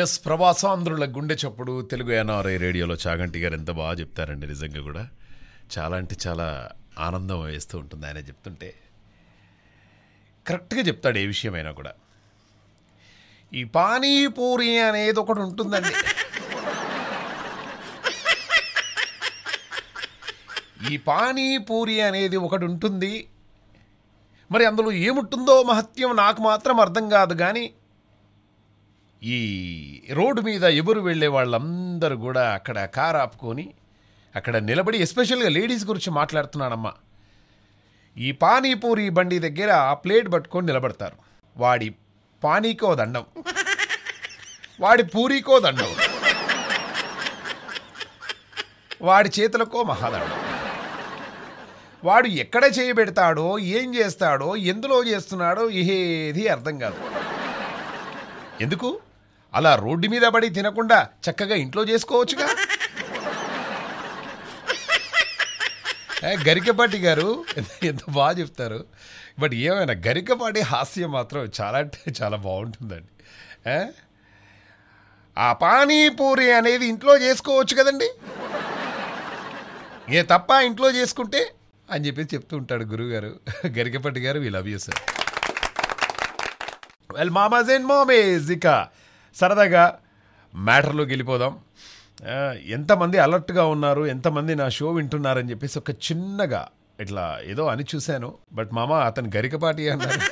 Yes ప్రభాసాంధ్రుల గుండె చప్పుడు Telugu NRI రేడియోలో చాగంటి గారు ఎంత బాగా చెప్తారండి నిజంగా కూడా చాలా అంటే చాలా ఆనందం వేస్తూ ఉంటుంది ఆయన చెప్తుంటే కరెక్ట్గా చెప్తాడు ఏ విషయమైనా కూడా ఈ పానీపూరి అనేది ఒకటి ఉంటుందండి ఈ పానీపూరి అనేది ఒకటి ఉంటుంది మరి అందులో ఏముంటుందో మహత్యం నాకు మాత్రం అర్థం కాదు కానీ ఈ రోడ్డు మీద ఎవరు వెళ్ళే వాళ్ళందరూ కూడా అక్కడ కార్ ఆపుకొని అక్కడ నిలబడి ఎస్పెషల్గా లేడీస్ గురించి మాట్లాడుతున్నాడమ్మా ఈ పానీపూరి బండి దగ్గర ఆ ప్లేట్ పట్టుకొని నిలబడతారు వాడి పానీకో దండం వాడి పూరికో దండం వాడి చేతులకో మహాదండం వాడు ఎక్కడ చేయబెడతాడో ఏం చేస్తాడో ఎందులో చేస్తున్నాడో ఏది అర్థం కాదు ఎందుకు అలా రోడ్డు మీద పడి తినకుండా చక్కగా ఇంట్లో చేసుకోవచ్చుగా గరికపాటి గారు ఎంత బాగా చెప్తారు బట్ ఏమైనా గరికపాటి హాస్యం మాత్రం చాలా అంటే చాలా బాగుంటుందండి ఆ పానీపూరి అనేది ఇంట్లో చేసుకోవచ్చు కదండి ఏ తప్ప ఇంట్లో చేసుకుంటే అని చెప్పేసి చెప్తూ ఉంటాడు గురుగారు గరికపాటి గారు we love you sir well మామాజ్ అండ్ మామేజ్ ఇక సరదాగా మ్యాటర్లో గెలిపోదాం ఎంతమంది అలర్ట్గా ఉన్నారు ఎంతమంది నా షో వింటున్నారని చెప్పేసి ఒక చిన్నగా ఇట్లా ఏదో అని చూశాను బట్ మామ అతను గరికపాటి అన్నారు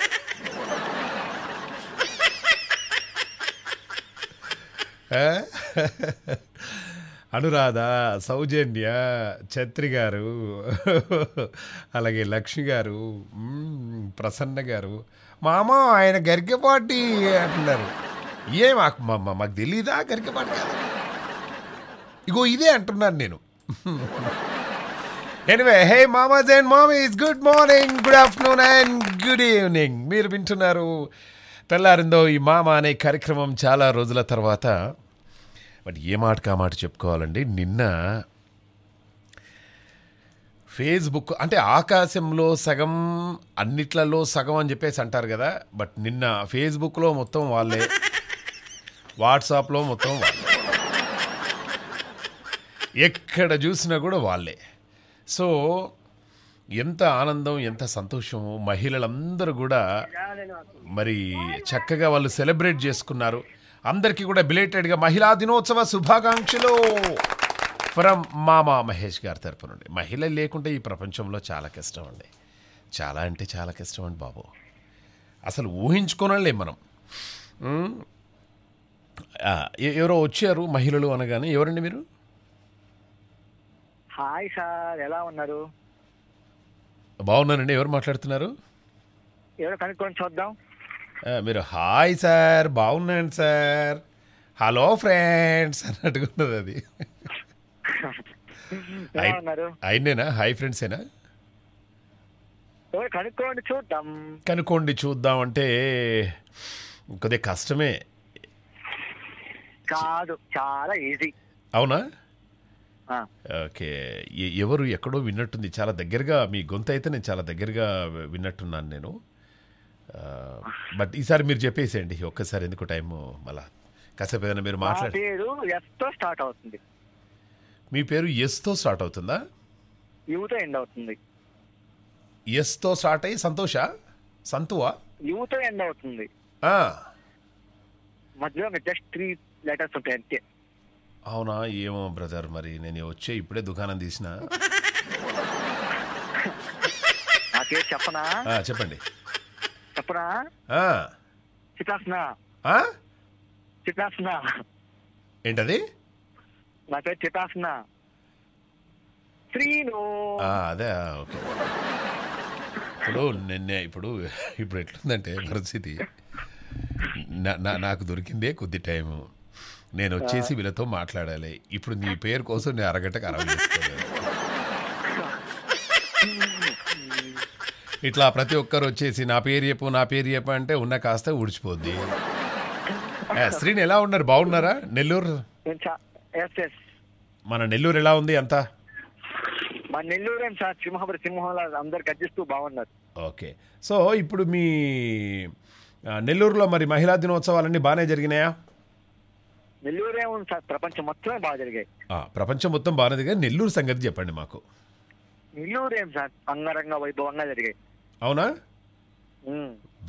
అనురాధ సౌజన్య ఛత్రి గారు అలాగే లక్ష్మి గారు ప్రసన్న గారు మామ ఆయన గరికపాటి అంటున్నారు ఏ మాకు మాకు తెలీదా గరిక పాట ఇగో ఇదే అంటున్నాను నేను ఎనివే హే మామాజ్ అండ్ మామీస్ good morning good afternoon and good evening మీరు వింటున్నారు తెల్లారిందో ఈ మామ అనే కార్యక్రమం చాలా రోజుల తర్వాత బట్ ఏ మాట కా మాట చెప్పుకోవాలండి నిన్న ఫేస్బుక్ అంటే ఆకాశంలో సగం అన్నిట్లలో సగం అని చెప్పేసి అంటారు కదా బట్ నిన్న ఫేస్బుక్లో మొత్తం వాళ్ళే వాట్సాప్లో మొత్తం ఎక్కడ చూసినా కూడా వాళ్ళే సో ఎంత ఆనందం ఎంత సంతోషం మహిళలందరూ కూడా మరి చక్కగా వాళ్ళు సెలబ్రేట్ చేసుకున్నారు అందరికీ కూడా బిలేటెడ్గా మహిళా దినోత్సవ శుభాకాంక్షలు ఫ్రమ్ మామా మహేష్ గారి తరపు నుండి మహిళలు లేకుంటే ఈ ప్రపంచంలో చాలా కష్టం అండి చాలా అంటే చాలా కష్టం అండి బాబు అసలు ఊహించుకోనలే మనం ఎవరో వచ్చారు మహిళలు అనగానే ఎవరండి మీరు హాయ్ సార్ ఎలా ఉన్నారు బాగున్నానండి ఎవరు మాట్లాడుతున్నారు ఎవరో కనుక్కొని చూద్దాం మీరు హాయ్ సార్ బాగున్నాను సార్ హలో ఫ్రెండ్స్ అన్నట్టుగా ఉన్నది అది అయిందేనా హాయ్ ఫ్రెండ్సేనా కనుక్కోండి చూద్దాం కనుక్కోండి చూద్దాం అంటే కొద్దిగా కష్టమే కాదు చాలా ఈజీ అవునా ఓకే ఎవరు ఎక్కడో విన్నట్టుంది చాలా దగ్గరగా మీ గొంత అయితే నేను చాలా దగ్గరగా విన్నట్టున్నాను నేను బట్ ఈసారి మీరు చెప్పేసేయండి ఒక్కసారి ఎందుకు టైము మళ్ళా కాసేపు ఏదైనా మీరు మాట్లాడారు స్టార్ట్ అవుతుంది మీ పేరు ఎస్తో స్టార్ట్ అవుతుందా యూత్ ఎండ్ అవుతుంది ఎస్తో స్టార్ట్ అయ్యి సంతోష సంతువా యూత్ ఎండ్ అవుతుంది మధ్యలో జస్ట్ త్రీ లెటర్స్ ఉంటాయి అంతే అవునా ఏమో బ్రదర్ మరి నేను వచ్చే ఇప్పుడే దుకాణం తీసిన నాకే చెప్పనా చెప్పండి చెప్పనా ఆ, ఆ? ఏంటది నా పేరు చిట్టాసన అదే ఓకే ఇప్పుడు నిన్నే ఇప్పుడు ఇప్పుడు ఎట్లుందంటే పరిస్థితి నా- నా- నాకు దొరికిందే కొద్ది టైము నేను వచ్చేసి వీళ్ళతో మాట్లాడాలి ఇప్పుడు నీ పేరు కోసం నేను అరగంట అరవలేసుకోలేదు ఇట్లా ప్రతి ఒక్కరు వచ్చేసి నా పేరు చెప్పు నా పేరు చెప్పు అంటే ఉన్న కాస్త ఊడిచిపోద్ది శ్రీని ఎలా ఉన్నారు బాగున్నారా నెల్లూరు మన నెల్లూరు ఎలా ఉంది అంతా మా నెల్లూరు ఏం సార్ సింహంలా అందరు బాగున్నారు ఓకే సో ఇప్పుడు మీ నెల్లూరులో మరి మహిళా దినోత్సవాలన్నీ బాగానే జరిగినాయా నెల్లూరే ఉంది సార్ ప్రపంచం మొత్తం బాగా జరిగాయి ప్రపంచం మొత్తం బాగా జరిగాయి నెల్లూరు సంగతి చెప్పండి మాకు నెల్లూరు ఏం సార్ అంగరంగ వైభవంగా జరిగాయి అవునా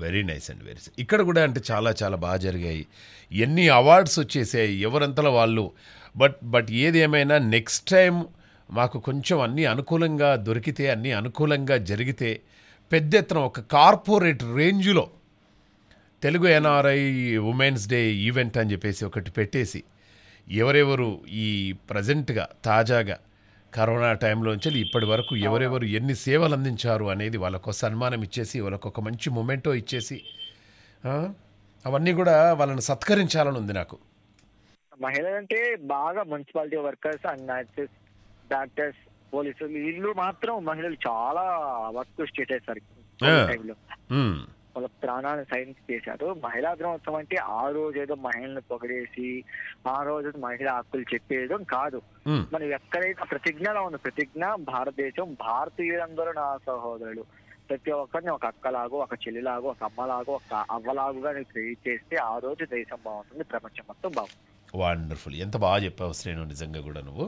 వెరీ నైస్ అండ్ వెరీ ఇక్కడ కూడా అంటే చాలా చాలా బాగా జరిగాయి ఎన్ని అవార్డ్స్ వచ్చేసాయి ఎవరంతలో వాళ్ళు బట్ బట్ ఏది ఏమైనా నెక్స్ట్ టైం మాకు కొంచెం అన్నీ అనుకూలంగా దొరికితే అన్నీ అనుకూలంగా జరిగితే పెద్ద ఎత్తున ఒక కార్పొరేట్ రేంజ్లో Telugu NRI women's day event అని చెప్పేసి ఒకటి పెట్టేసి ఎవరెవరు ఈ ప్రజెంట్గా తాజాగా కరోనా టైంలో నుంచి ఇప్పటి వరకు ఎవరెవరు ఎన్ని సేవలు అందించారు అనేది వాళ్ళకు సన్మానం ఇచ్చేసి వాళ్ళకు ఒక మంచి మొమెంటో ఇచ్చేసి అవన్నీ కూడా వాళ్ళని సత్కరించాలని ఉంది నాకు మహిళలు అంటే బాగా municipality workers and nurses doctors పోలీసులు వీళ్ళు మాత్రం మహిళలు చాలా వర్క్ స్టేట్ అయ్యేసరికి వాళ్ళ ప్రాణాన్ని సైన్స్ చేశారు మహిళా దినోత్సవం అంటే ఆ రోజు ఏదో మహిళను పొగడేసి ఆ రోజు మహిళా హక్కులు చెప్పేయడం కాదు మనం ఎక్కడైతే ప్రతిజ్ఞలో ఉంది ప్రతిజ్ఞ భారతదేశం భారతీయులందరూ నా సహోదరులు ప్రతి ఒక్కరిని ఒక అక్కలాగో ఒక చెల్లిలాగో ఒక అమ్మలాగో ఒక అవ్వలాగుగా నేను క్రియేట్ చేస్తే ఆ రోజు దేశం బాగుంటుంది ప్రపంచం మొత్తం బాగుంటుంది వండర్ఫుల్ ఎంత బాగా చెప్పావు శ్రేణు నిజంగా కూడా నువ్వు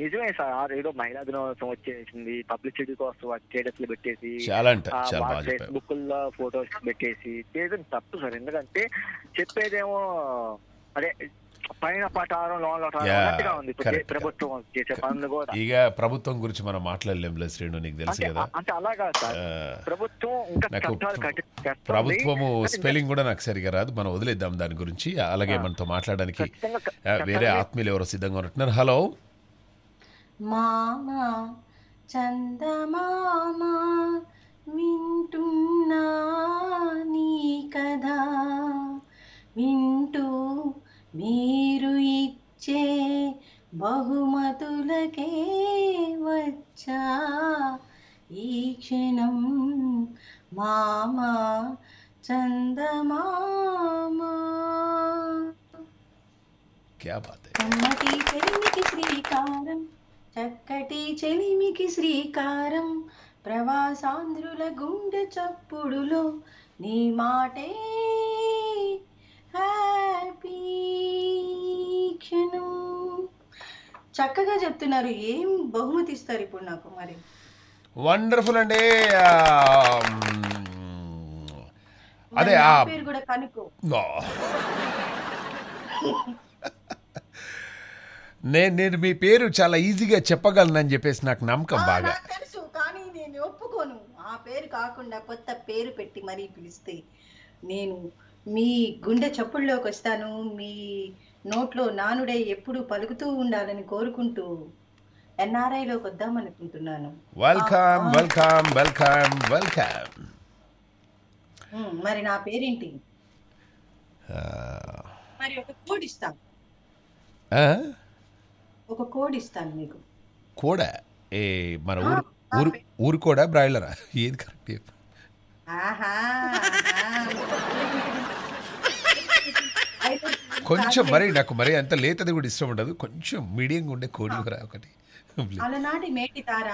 నిజమే సార్ ఆ ఏదో మహిళా దినోత్సవం వచ్చేసింది పబ్లిసిటీ కోసం లో పెట్టేసి ఫేస్బుక్ లో ఫొటోస్ పెట్టేసి చేయడం తప్పు సార్ ఎందుకంటే చెప్పేదేమో అదే పైన పటారం లోన్గా ఉంది ప్రభుత్వం చేసే పనులు కూడా ఇక ప్రభుత్వం గురించి మనం మాట్లాడలేం శ్రీను నీకు తెలుసు కదా అంటే అలాగా సార్ ప్రభుత్వం ప్రభుత్వము స్పెల్లింగ్ కూడా నాకు సరిగా రాదు మనం వదిలేద్దాం దాని గురించి అలాగే మనతో మాట్లాడడానికి వేరే ఆత్మీయులు ఎవరో సిద్ధంగా ఉంటున్నారు హలో మామా చందమామా వింటున్నా నీ కదా వింటూ మీరు ఇచ్చే బహుమతులకే వచ్చా ఈ క్షణం మామా చందమామా क्या बात है చక్కటి చెలిమికి శ్రీకారం ప్రవాసాంధ్రుల గుండె చప్పుడులో నీ మాటే హ్యాపీ క్షణం చక్కగా చెప్తున్నారు ఏం బహుమతి ఇస్తారు ఇప్పుడు నాకు మరి వండర్ఫుల్ అండి అదే పేరు కూడా కనుకో నేను నేను మీ పేరు చాలా ఈజీగా చెప్పగలనని చెప్పేసి నాకు నమ్మకం బాగా తెలుసు కానీ నేను ఒప్పుకోను ఆ పేరు కాకుండా కొత్త పేరు పెట్టి మరీ పిలిస్తే నేను మీ గుండె చప్పుల్లోకి వస్తాను మీ నోట్లో నానుడే ఎప్పుడు పలుకుతూ ఉండాలని కోరుకుంటూ ఎన్ఆర్ఐలోకి వద్దాం వెల్కమ్ వెల్కమ్ వెల్కమ్ వెల్కమ్ మరి నా పేరేంటి మరి ఒక కోడ్ ఇస్తాం ఒక కోడి ఇస్తాను మీకు కోడ ఏ మన ఊరు ఊరు ఊరు కూడా బ్రాయిలరా ఏది కరెక్ట్ కొంచెం మరి నాకు మరి అంత లేతది కూడా ఇష్టం ఉండదు కొంచెం మీడియం ఉండే కోడి కూర ఒకటి అలనాటి మేటి తార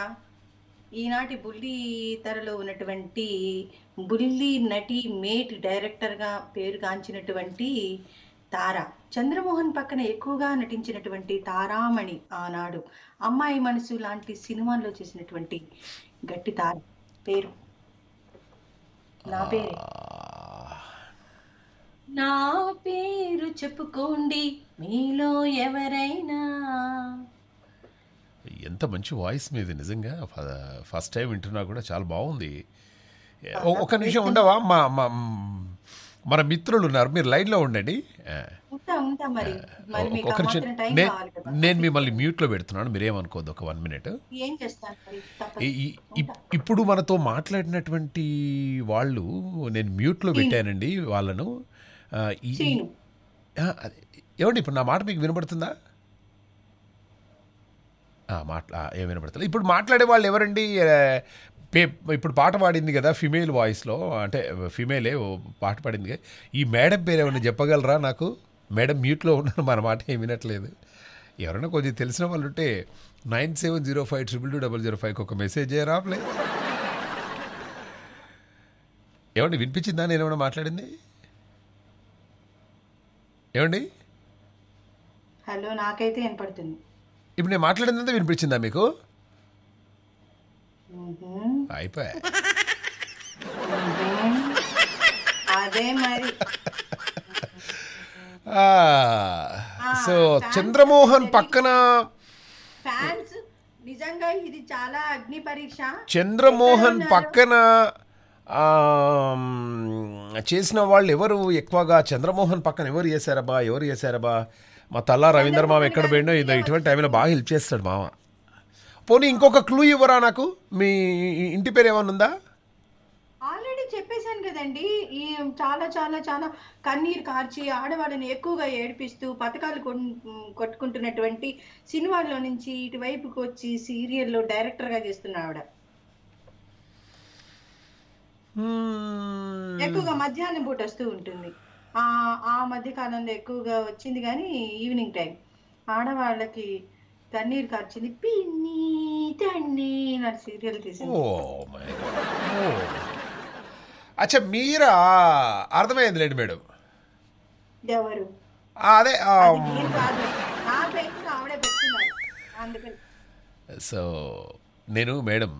ఈనాటి బుల్లి తరలో ఉన్నటువంటి బుల్లి నటి మేటి డైరెక్టర్గా పేరుగాంచినటువంటి తార చంద్రమోహన్ పక్కన ఎక్కువగా నటించినటువంటి తారామణి ఆనాడు అమ్మాయి మనసు లాంటి సినిమాల్లో చేసినటువంటి గట్టి తార పేరు నా పేరు నా పేరు చెప్పుకోండి మీలో ఎవరైనా ఎంత మంచి వాయిస్ మీది నిజంగా ఫస్ట్ టైం వింటున్నా కూడా చాలా బాగుంది ఒక నిమిషం ఉండవా మా మన మిత్రులు ఉన్నారు మీరు లో ఉండండి నేను మిమ్మల్ని మ్యూట్లో పెడుతున్నాను మీరేమనుకోదు ఒక వన్ మినిట్ ఇప్పుడు మనతో మాట్లాడినటువంటి వాళ్ళు నేను మ్యూట్లో పెట్టానండి వాళ్ళను ఏమండి ఇప్పుడు నా మాట మీకు వినబడుతుందా మాట్లా ఏం వినపడతలేదు ఇప్పుడు మాట్లాడే వాళ్ళు ఎవరండి పే ఇప్పుడు పాట పాడింది కదా ఫిమేల్ వాయిస్లో అంటే ఫిమేలే పాట పాడింది ఈ మేడం పేరు ఏమైనా చెప్పగలరా నాకు మేడం మ్యూట్లో ఉన్నాను మన మాట ఏం వినట్లేదు ఎవరైనా కొంచెం తెలిసిన వాళ్ళు ఉంటే nine seven zero five triple two double zero ఫైవ్కి ఒక మెసేజ్ రావలే ఏమండి వినిపించిందా నేను ఏమైనా మాట్లాడింది ఏమండి హలో నాకైతే వినపడుతుంది ఇప్పుడు నేను మాట్లాడిందంతా వినిపించిందా మీకు అయిపోయా అదే మరి సో చంద్రమోహన్ పక్కన నిజంగా ఇది చాలా అగ్ని పరీక్ష చంద్రమోహన్ పక్కన చేసిన వాళ్ళు ఎవరు ఎక్కువగా చంద్రమోహన్ పక్కన ఎవరు చేశారబ్బా ఎవరు చేశారబ్బా మా తల్లా రవీంద్ర మామ ఎక్కడ పోయిండో ఇటువంటి టైంలో బాగా హెల్ప్ చేస్తాడు మామ పోనీ ఇంకొక క్లూ ఇవ్వరా నాకు మీ ఇంటి పేరు ఏమైనా ఉందా ఆల్రెడీ చెప్పేశాను కదండి ఈ చాలా చాలా చాలా కన్నీరు కార్చి ఆడవాళ్ళని ఎక్కువగా ఏడిపిస్తూ పథకాలు కొట్టుకుంటున్నటువంటి సినిమాల్లో నుంచి ఇటువైపుకి వచ్చి సీరియల్లో డైరెక్టర్గా చేస్తున్న ఆవిడ ఎక్కువగా మధ్యాహ్నం పూట వస్తూ ఉంటుంది ఆ మధ్య కాలంలో ఎక్కువగా వచ్చింది కానీ ఈవినింగ్ టైం ఆడవాళ్ళకి కన్నీరు కార్చింది పిన్నీ గీత అండి నా సీరియల్ తీసింది అచ్చా మీరా అర్థమైంది లేండి మేడం ఎవరు అదే సో నేను మేడం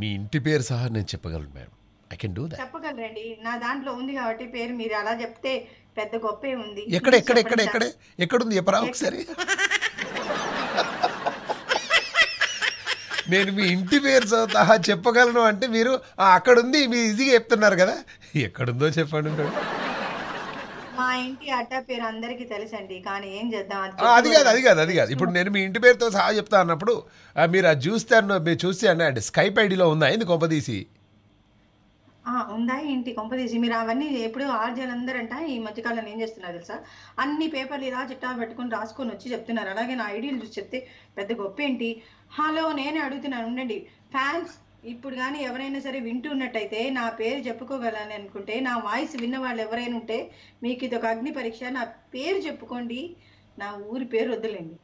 మీ ఇంటి పేరు సహా నేను చెప్పగలను madam I can do that చెప్పగలరండి నా దాంట్లో ఉంది కాబట్టి పేరు మీరు అలా చెప్తే పెద్ద గొప్పే ఉంది ఎక్కడ ఎక్కడ ఎక్కడ ఎక్కడ ఎక్కడ ఉంది చెప్పరా ఒకసారి నేను మీ ఇంటి పేరు చదువుతా చెప్పగలను అంటే మీరు అక్కడుంది మీ ఈజీగా చెప్తున్నారు కదా ఎక్కడుందో చెప్పండి మా ఇంటి అట్టా పేరు అందరికీ తెలుసండి కానీ ఏం చేద్దాం అది కాదు అది కాదు అది కాదు ఇప్పుడు నేను మీ ఇంటి పేరుతో సహా చెప్తా అన్నప్పుడు మీరు అది చూస్తే మీరు చూస్తే అంటే స్కైప్ ఐడిలో ఉందా ఏంది కొంపదీసి ఉందా ఏంటి కొంపదీసి మీరు అవన్నీ ఎప్పుడు ఆర్జలందరంట ఈ మధ్యకాలంలో ఏం చేస్తున్నారు తెలుసా అన్ని పేపర్లు ఇలా చిట్టా పెట్టుకుని రాసుకొని వచ్చి చెప్తున్నారు అలాగే నా ఐడియాలు చూసి చెప్తే పెద్ద గొప్ప ఏంటి హలో నేను అడుగుతున్నాను ఉండండి ఫ్యాన్స్ ఇప్పుడు కానీ ఎవరైనా సరే వింటున్నట్టయితే నా పేరు చెప్పుకోగలని అనుకుంటే నా వాయిస్ విన్న వాళ్ళు ఎవరైనా ఉంటే మీకు ఇది ఒక అగ్ని పరీక్ష నా పేరు చెప్పుకోండి నా ఊరి పేరు వద్దులేండి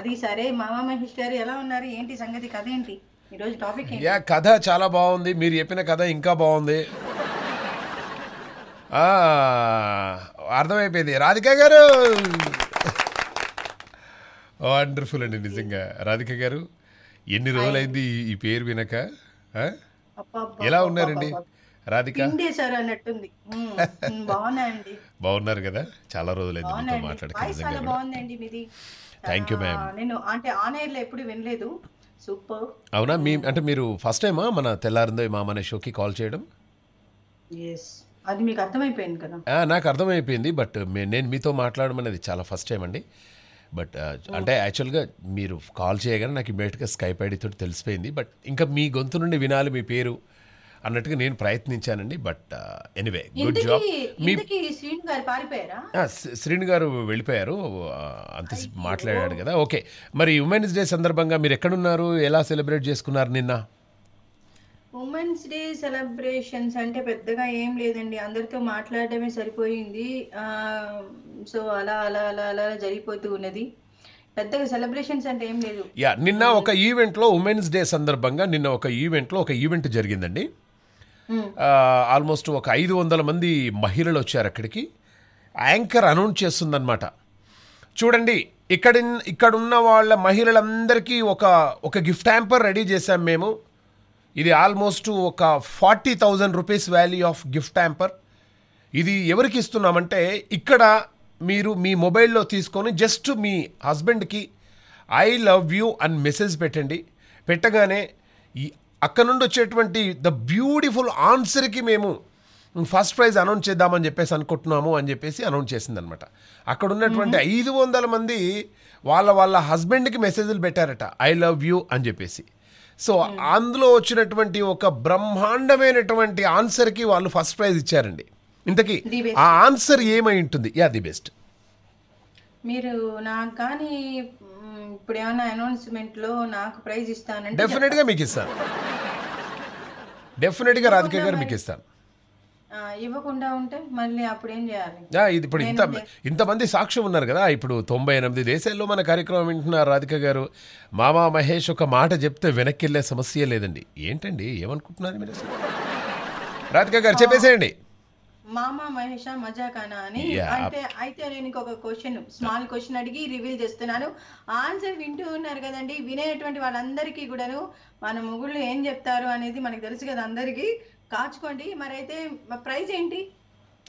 అది సరే మామ మహేష్ గారు ఎలా ఉన్నారు ఏంటి సంగతి కథ ఏంటి ఈరోజు టాపిక్ యా కథ చాలా బాగుంది మీరు చెప్పిన కథ ఇంకా బాగుంది అర్థమైపోయింది రాధిక గారు వండర్ఫుల్ అండి నిజంగా రాధిక గారు ఎన్ని రోజులైంది ఈ పేరు వినక ఎలా ఉన్నారండి రాధిక అన్నట్టుంది బాగున్నాయండి బాగున్నారు కదా చాలా రోజులైంది మీతో మాట్లాడుతున్నాను బాగుందండి మీది థ్యాంక్ యూ మ్యామ్ నేను అంటే ఆన్ ఎయిర్ లో ఎప్పుడు వినలేదు సూపర్ అవునా మీ అంటే మీరు ఫస్ట్ టైమా మన తెల్లారిందో మన షోకి కాల్ చేయడం ఎస్ అది మీకు అర్థమైపోయింది కదా నాకు అర్థమైపోయింది బట్ నేను మీతో మాట్లాడమనేది చాలా ఫస్ట్ టైం అండి బట్ అంటే యాక్చువల్గా మీరు కాల్ చేయగానే నాకు ఇమీడియట్గా స్కైప్ తోటి తెలిసిపోయింది బట్ ఇంకా మీ గొంతు నుండి వినాలి మీ పేరు అన్నట్టుగా నేను ప్రయత్నించానండి బట్ ఎనీవే గుడ్ జాబ్ మీ శ్రీను గారు వెళ్ళిపోయారు అంత మాట్లాడాడు కదా ఓకే మరి ఉమెన్స్ డే సందర్భంగా మీరు ఎక్కడున్నారు ఎలా సెలబ్రేట్ చేసుకున్నారు నిన్న ఉమెన్స్ డే సెలబ్రేషన్స్ అంటే పెద్దగా ఏం లేదండి అందరితో మాట్లాడటమే సరిపోయింది సో అలా అలా అలా అలా జరిగిపోతూ ఉన్నది పెద్దగా సెలబ్రేషన్స్ అంటే ఏం లేదు యా నిన్న ఒక ఈవెంట్లో ఉమెన్స్ డే సందర్భంగా నిన్న ఒక ఈవెంట్లో ఒక ఈవెంట్ జరిగిందండి hmm. ఆల్మోస్ట్ ఒక ఐదు వందల మంది మహిళలు వచ్చారు అక్కడికి యాంకర్ అనౌన్స్ చేస్తుందన్నమాట చూడండి ఇక్కడ ఇక్కడున్న వాళ్ళ మహిళలందరికీ ఒక ఒక గిఫ్ట్ హ్యాంపర్ రెడీ చేశాం మేము ఇది ఆల్మోస్ట్ ఒక forty thousand rupees value of gift hamper ఇది ఎవరికి ఇస్తున్నామంటే ఇక్కడ మీరు మీ మొబైల్లో తీసుకొని జస్ట్ మీ హస్బెండ్కి ఐ లవ్ యూ అని మెసేజ్ పెట్టండి పెట్టగానే అక్కడ నుండి వచ్చేటువంటి ద బ్యూటిఫుల్ ఆన్సర్కి మేము ఫస్ట్ ప్రైజ్ అనౌన్స్ చేద్దామని చెప్పేసి అనుకుంటున్నాము అని చెప్పేసి అనౌన్స్ చేసిందనమాట అక్కడ ఉన్నటువంటి ఐదు వందల మంది వాళ్ళ వాళ్ళ హస్బెండ్కి మెసేజ్లు పెట్టారట ఐ లవ్ యూ అని చెప్పేసి సో hmm. అందులో వచ్చినటువంటి ఒక బ్రహ్మాండమైనటువంటి ఆన్సర్ కి వాళ్ళు ఫస్ట్ ప్రైజ్ ఇచ్చారండి ఇంతకీ ఆ ఆన్సర్ ఏమై ఉంటుంది యా ది బెస్ట్ మీరు నాకు కానీ ఇప్పుడు ఏమైనా అనౌన్స్మెంట్ లో నాకు ప్రైజ్ ఇస్తానండి డెఫినెట్ గా మీకు ఇస్తాను డెఫినెట్ గా రాధిక గారు మీకు ఇస్తాను ఇవ్వకుండా ఉంటే మళ్ళీ అప్పుడు ఏం చేయాలి ఇది ఇప్పుడు ఇంత ఇంతమంది సాక్ష్యం ఉన్నారు కదా ఇప్పుడు తొంభై ఎనిమిది దేశాల్లో మన కార్యక్రమం వింటున్నారు రాధిక గారు మామా మహేష్ ఒక మాట చెప్తే వెనక్కి వెళ్ళే సమస్య లేదండి ఏంటండి ఏమనుకుంటున్నారు మీరు రాధిక గారు చెప్పేసేయండి మామా మహేష మజాకానా అని అయితే అయితే నేను ఒక క్వశ్చన్ స్మాల్ క్వశ్చన్ అడిగి రివీల్ చేస్తున్నాను ఆన్సర్ వింటూ ఉన్నారు కదండి వినేటువంటి వాళ్ళందరికీ కూడాను మన మొగుళ్ళు ఏం చెప్తారు అనేది మనకు తెలుసు కదా అందరికీ కాచుకోండి అయితే ప్రైజ్ ఏంటి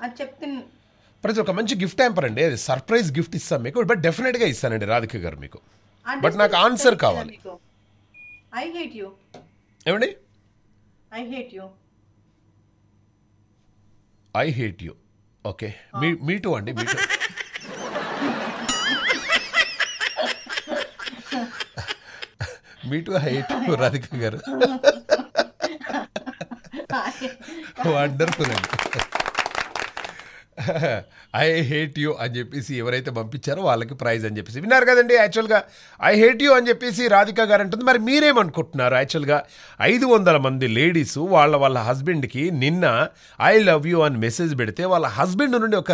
అది చెప్తే ప్రతి ఒక మంచి గిఫ్ట్ హ్యాంపర్ అండి అది సర్ప్రైజ్ గిఫ్ట్ ఇస్తాం మీకు బట్ డెఫినెట్ గా ఇస్తానండి రాధిక గారు మీకు బట్ నాకు ఆన్సర్ కావాలి ఐ హేట్ యు ఏమండి I hate you I hate you okay me me too అండి me too me too hate Radhika గారు वंडरफुल है ఐ హేట్ యూ అని చెప్పేసి ఎవరైతే పంపించారో వాళ్ళకి ప్రైజ్ అని చెప్పేసి విన్నారు కదండి యాక్చువల్గా ఐ హేట్ యూ అని చెప్పేసి రాధిక గారు అంటుంది మరి మీరేమనుకుంటున్నారు యాక్చువల్గా ఐదు వందల మంది లేడీస్ వాళ్ళ వాళ్ళ హస్బెండ్కి నిన్న ఐ లవ్ యూ అని మెసేజ్ పెడితే వాళ్ళ హస్బెండ్ నుండి ఒక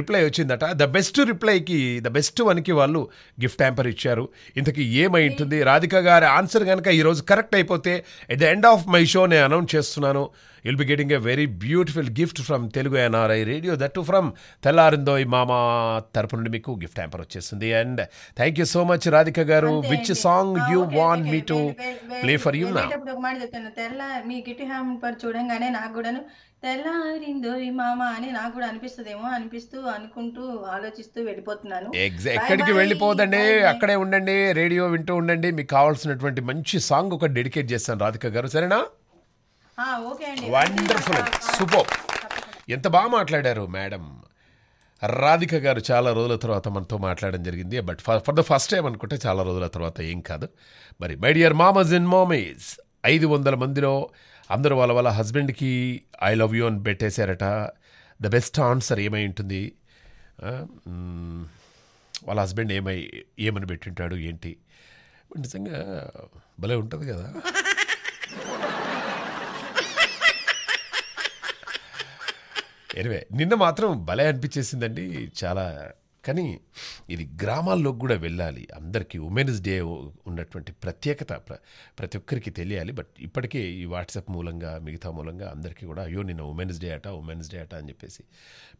రిప్లై వచ్చిందట ద బెస్ట్ రిప్లైకి ద బెస్ట్ వన్కి వాళ్ళు గిఫ్ట్ యాంపర్ ఇచ్చారు ఇంతకీ ఏమై ఉంటుంది రాధిక గారి ఆన్సర్ కనుక ఈరోజు కరెక్ట్ అయిపోతే at the end of my show నేను అనౌన్స్ చేస్తున్నాను you'll be getting a very beautiful gift from Telugu NRI radio that from తెల్లారిందో మామ తరపు నుండి మీకు గిఫ్ట్ హ్యాంపర్ వచ్చేస్తుంది and thank you so much Radhika గారు which song you want me to play for you నా తెల్ల మీ గిఫ్ట్ హ్యాంపర్ చూడంగానే నాకు కూడాను తెల్లారిందో ఈ మామ అని నాకు కూడా అనిపిస్తుందేమో అనిపిస్తూ అనుకుంటూ ఆలోచిస్తూ వెళ్ళిపోతున్నాను ఎక్కడికి వెళ్ళిపోదండి అక్కడే ఉండండి రేడియో వింటూ ఉండండి మీకు కావాల్సినటువంటి మంచి సాంగ్ ఒక డెడికేట్ చేస్తాను రాధిక గారు సరేనా వండర్ఫుల్ సూపర్ ఎంత బాగా మాట్లాడారు మేడం రాధిక గారు చాలా రోజుల తర్వాత మనతో మాట్లాడడం జరిగింది but for the first time అనుకుంటే చాలా రోజుల తర్వాత ఏం కాదు మరి మై డియర్ మామస్ ఇన్ మామీస్ ఐదు వందల మందిలో అందరూ వాళ్ళ వాళ్ళ హస్బెండ్కి ఐ లవ్ యూ అని పెట్టేశారట ద బెస్ట్ ఆన్సర్ ఏమై ఉంటుంది వాళ్ళ హస్బెండ్ ఏమై ఏమని పెట్టుంటాడు ఏంటి నిజంగా భలే ఉంటుంది కదా ఎనివే నిన్న మాత్రం భలే అనిపించేసిందండి చాలా కానీ ఇది గ్రామాల్లోకి కూడా వెళ్ళాలి అందరికీ ఉమెన్స్ డే ఉన్నటువంటి ప్రత్యేకత ప్రతి ఒక్కరికి తెలియాలి బట్ ఇప్పటికే ఈ వాట్సాప్ మూలంగా మిగతా మూలంగా అందరికీ కూడా అయ్యో నిన్న ఉమెన్స్ డే అట ఉమెన్స్ డే అట అని చెప్పేసి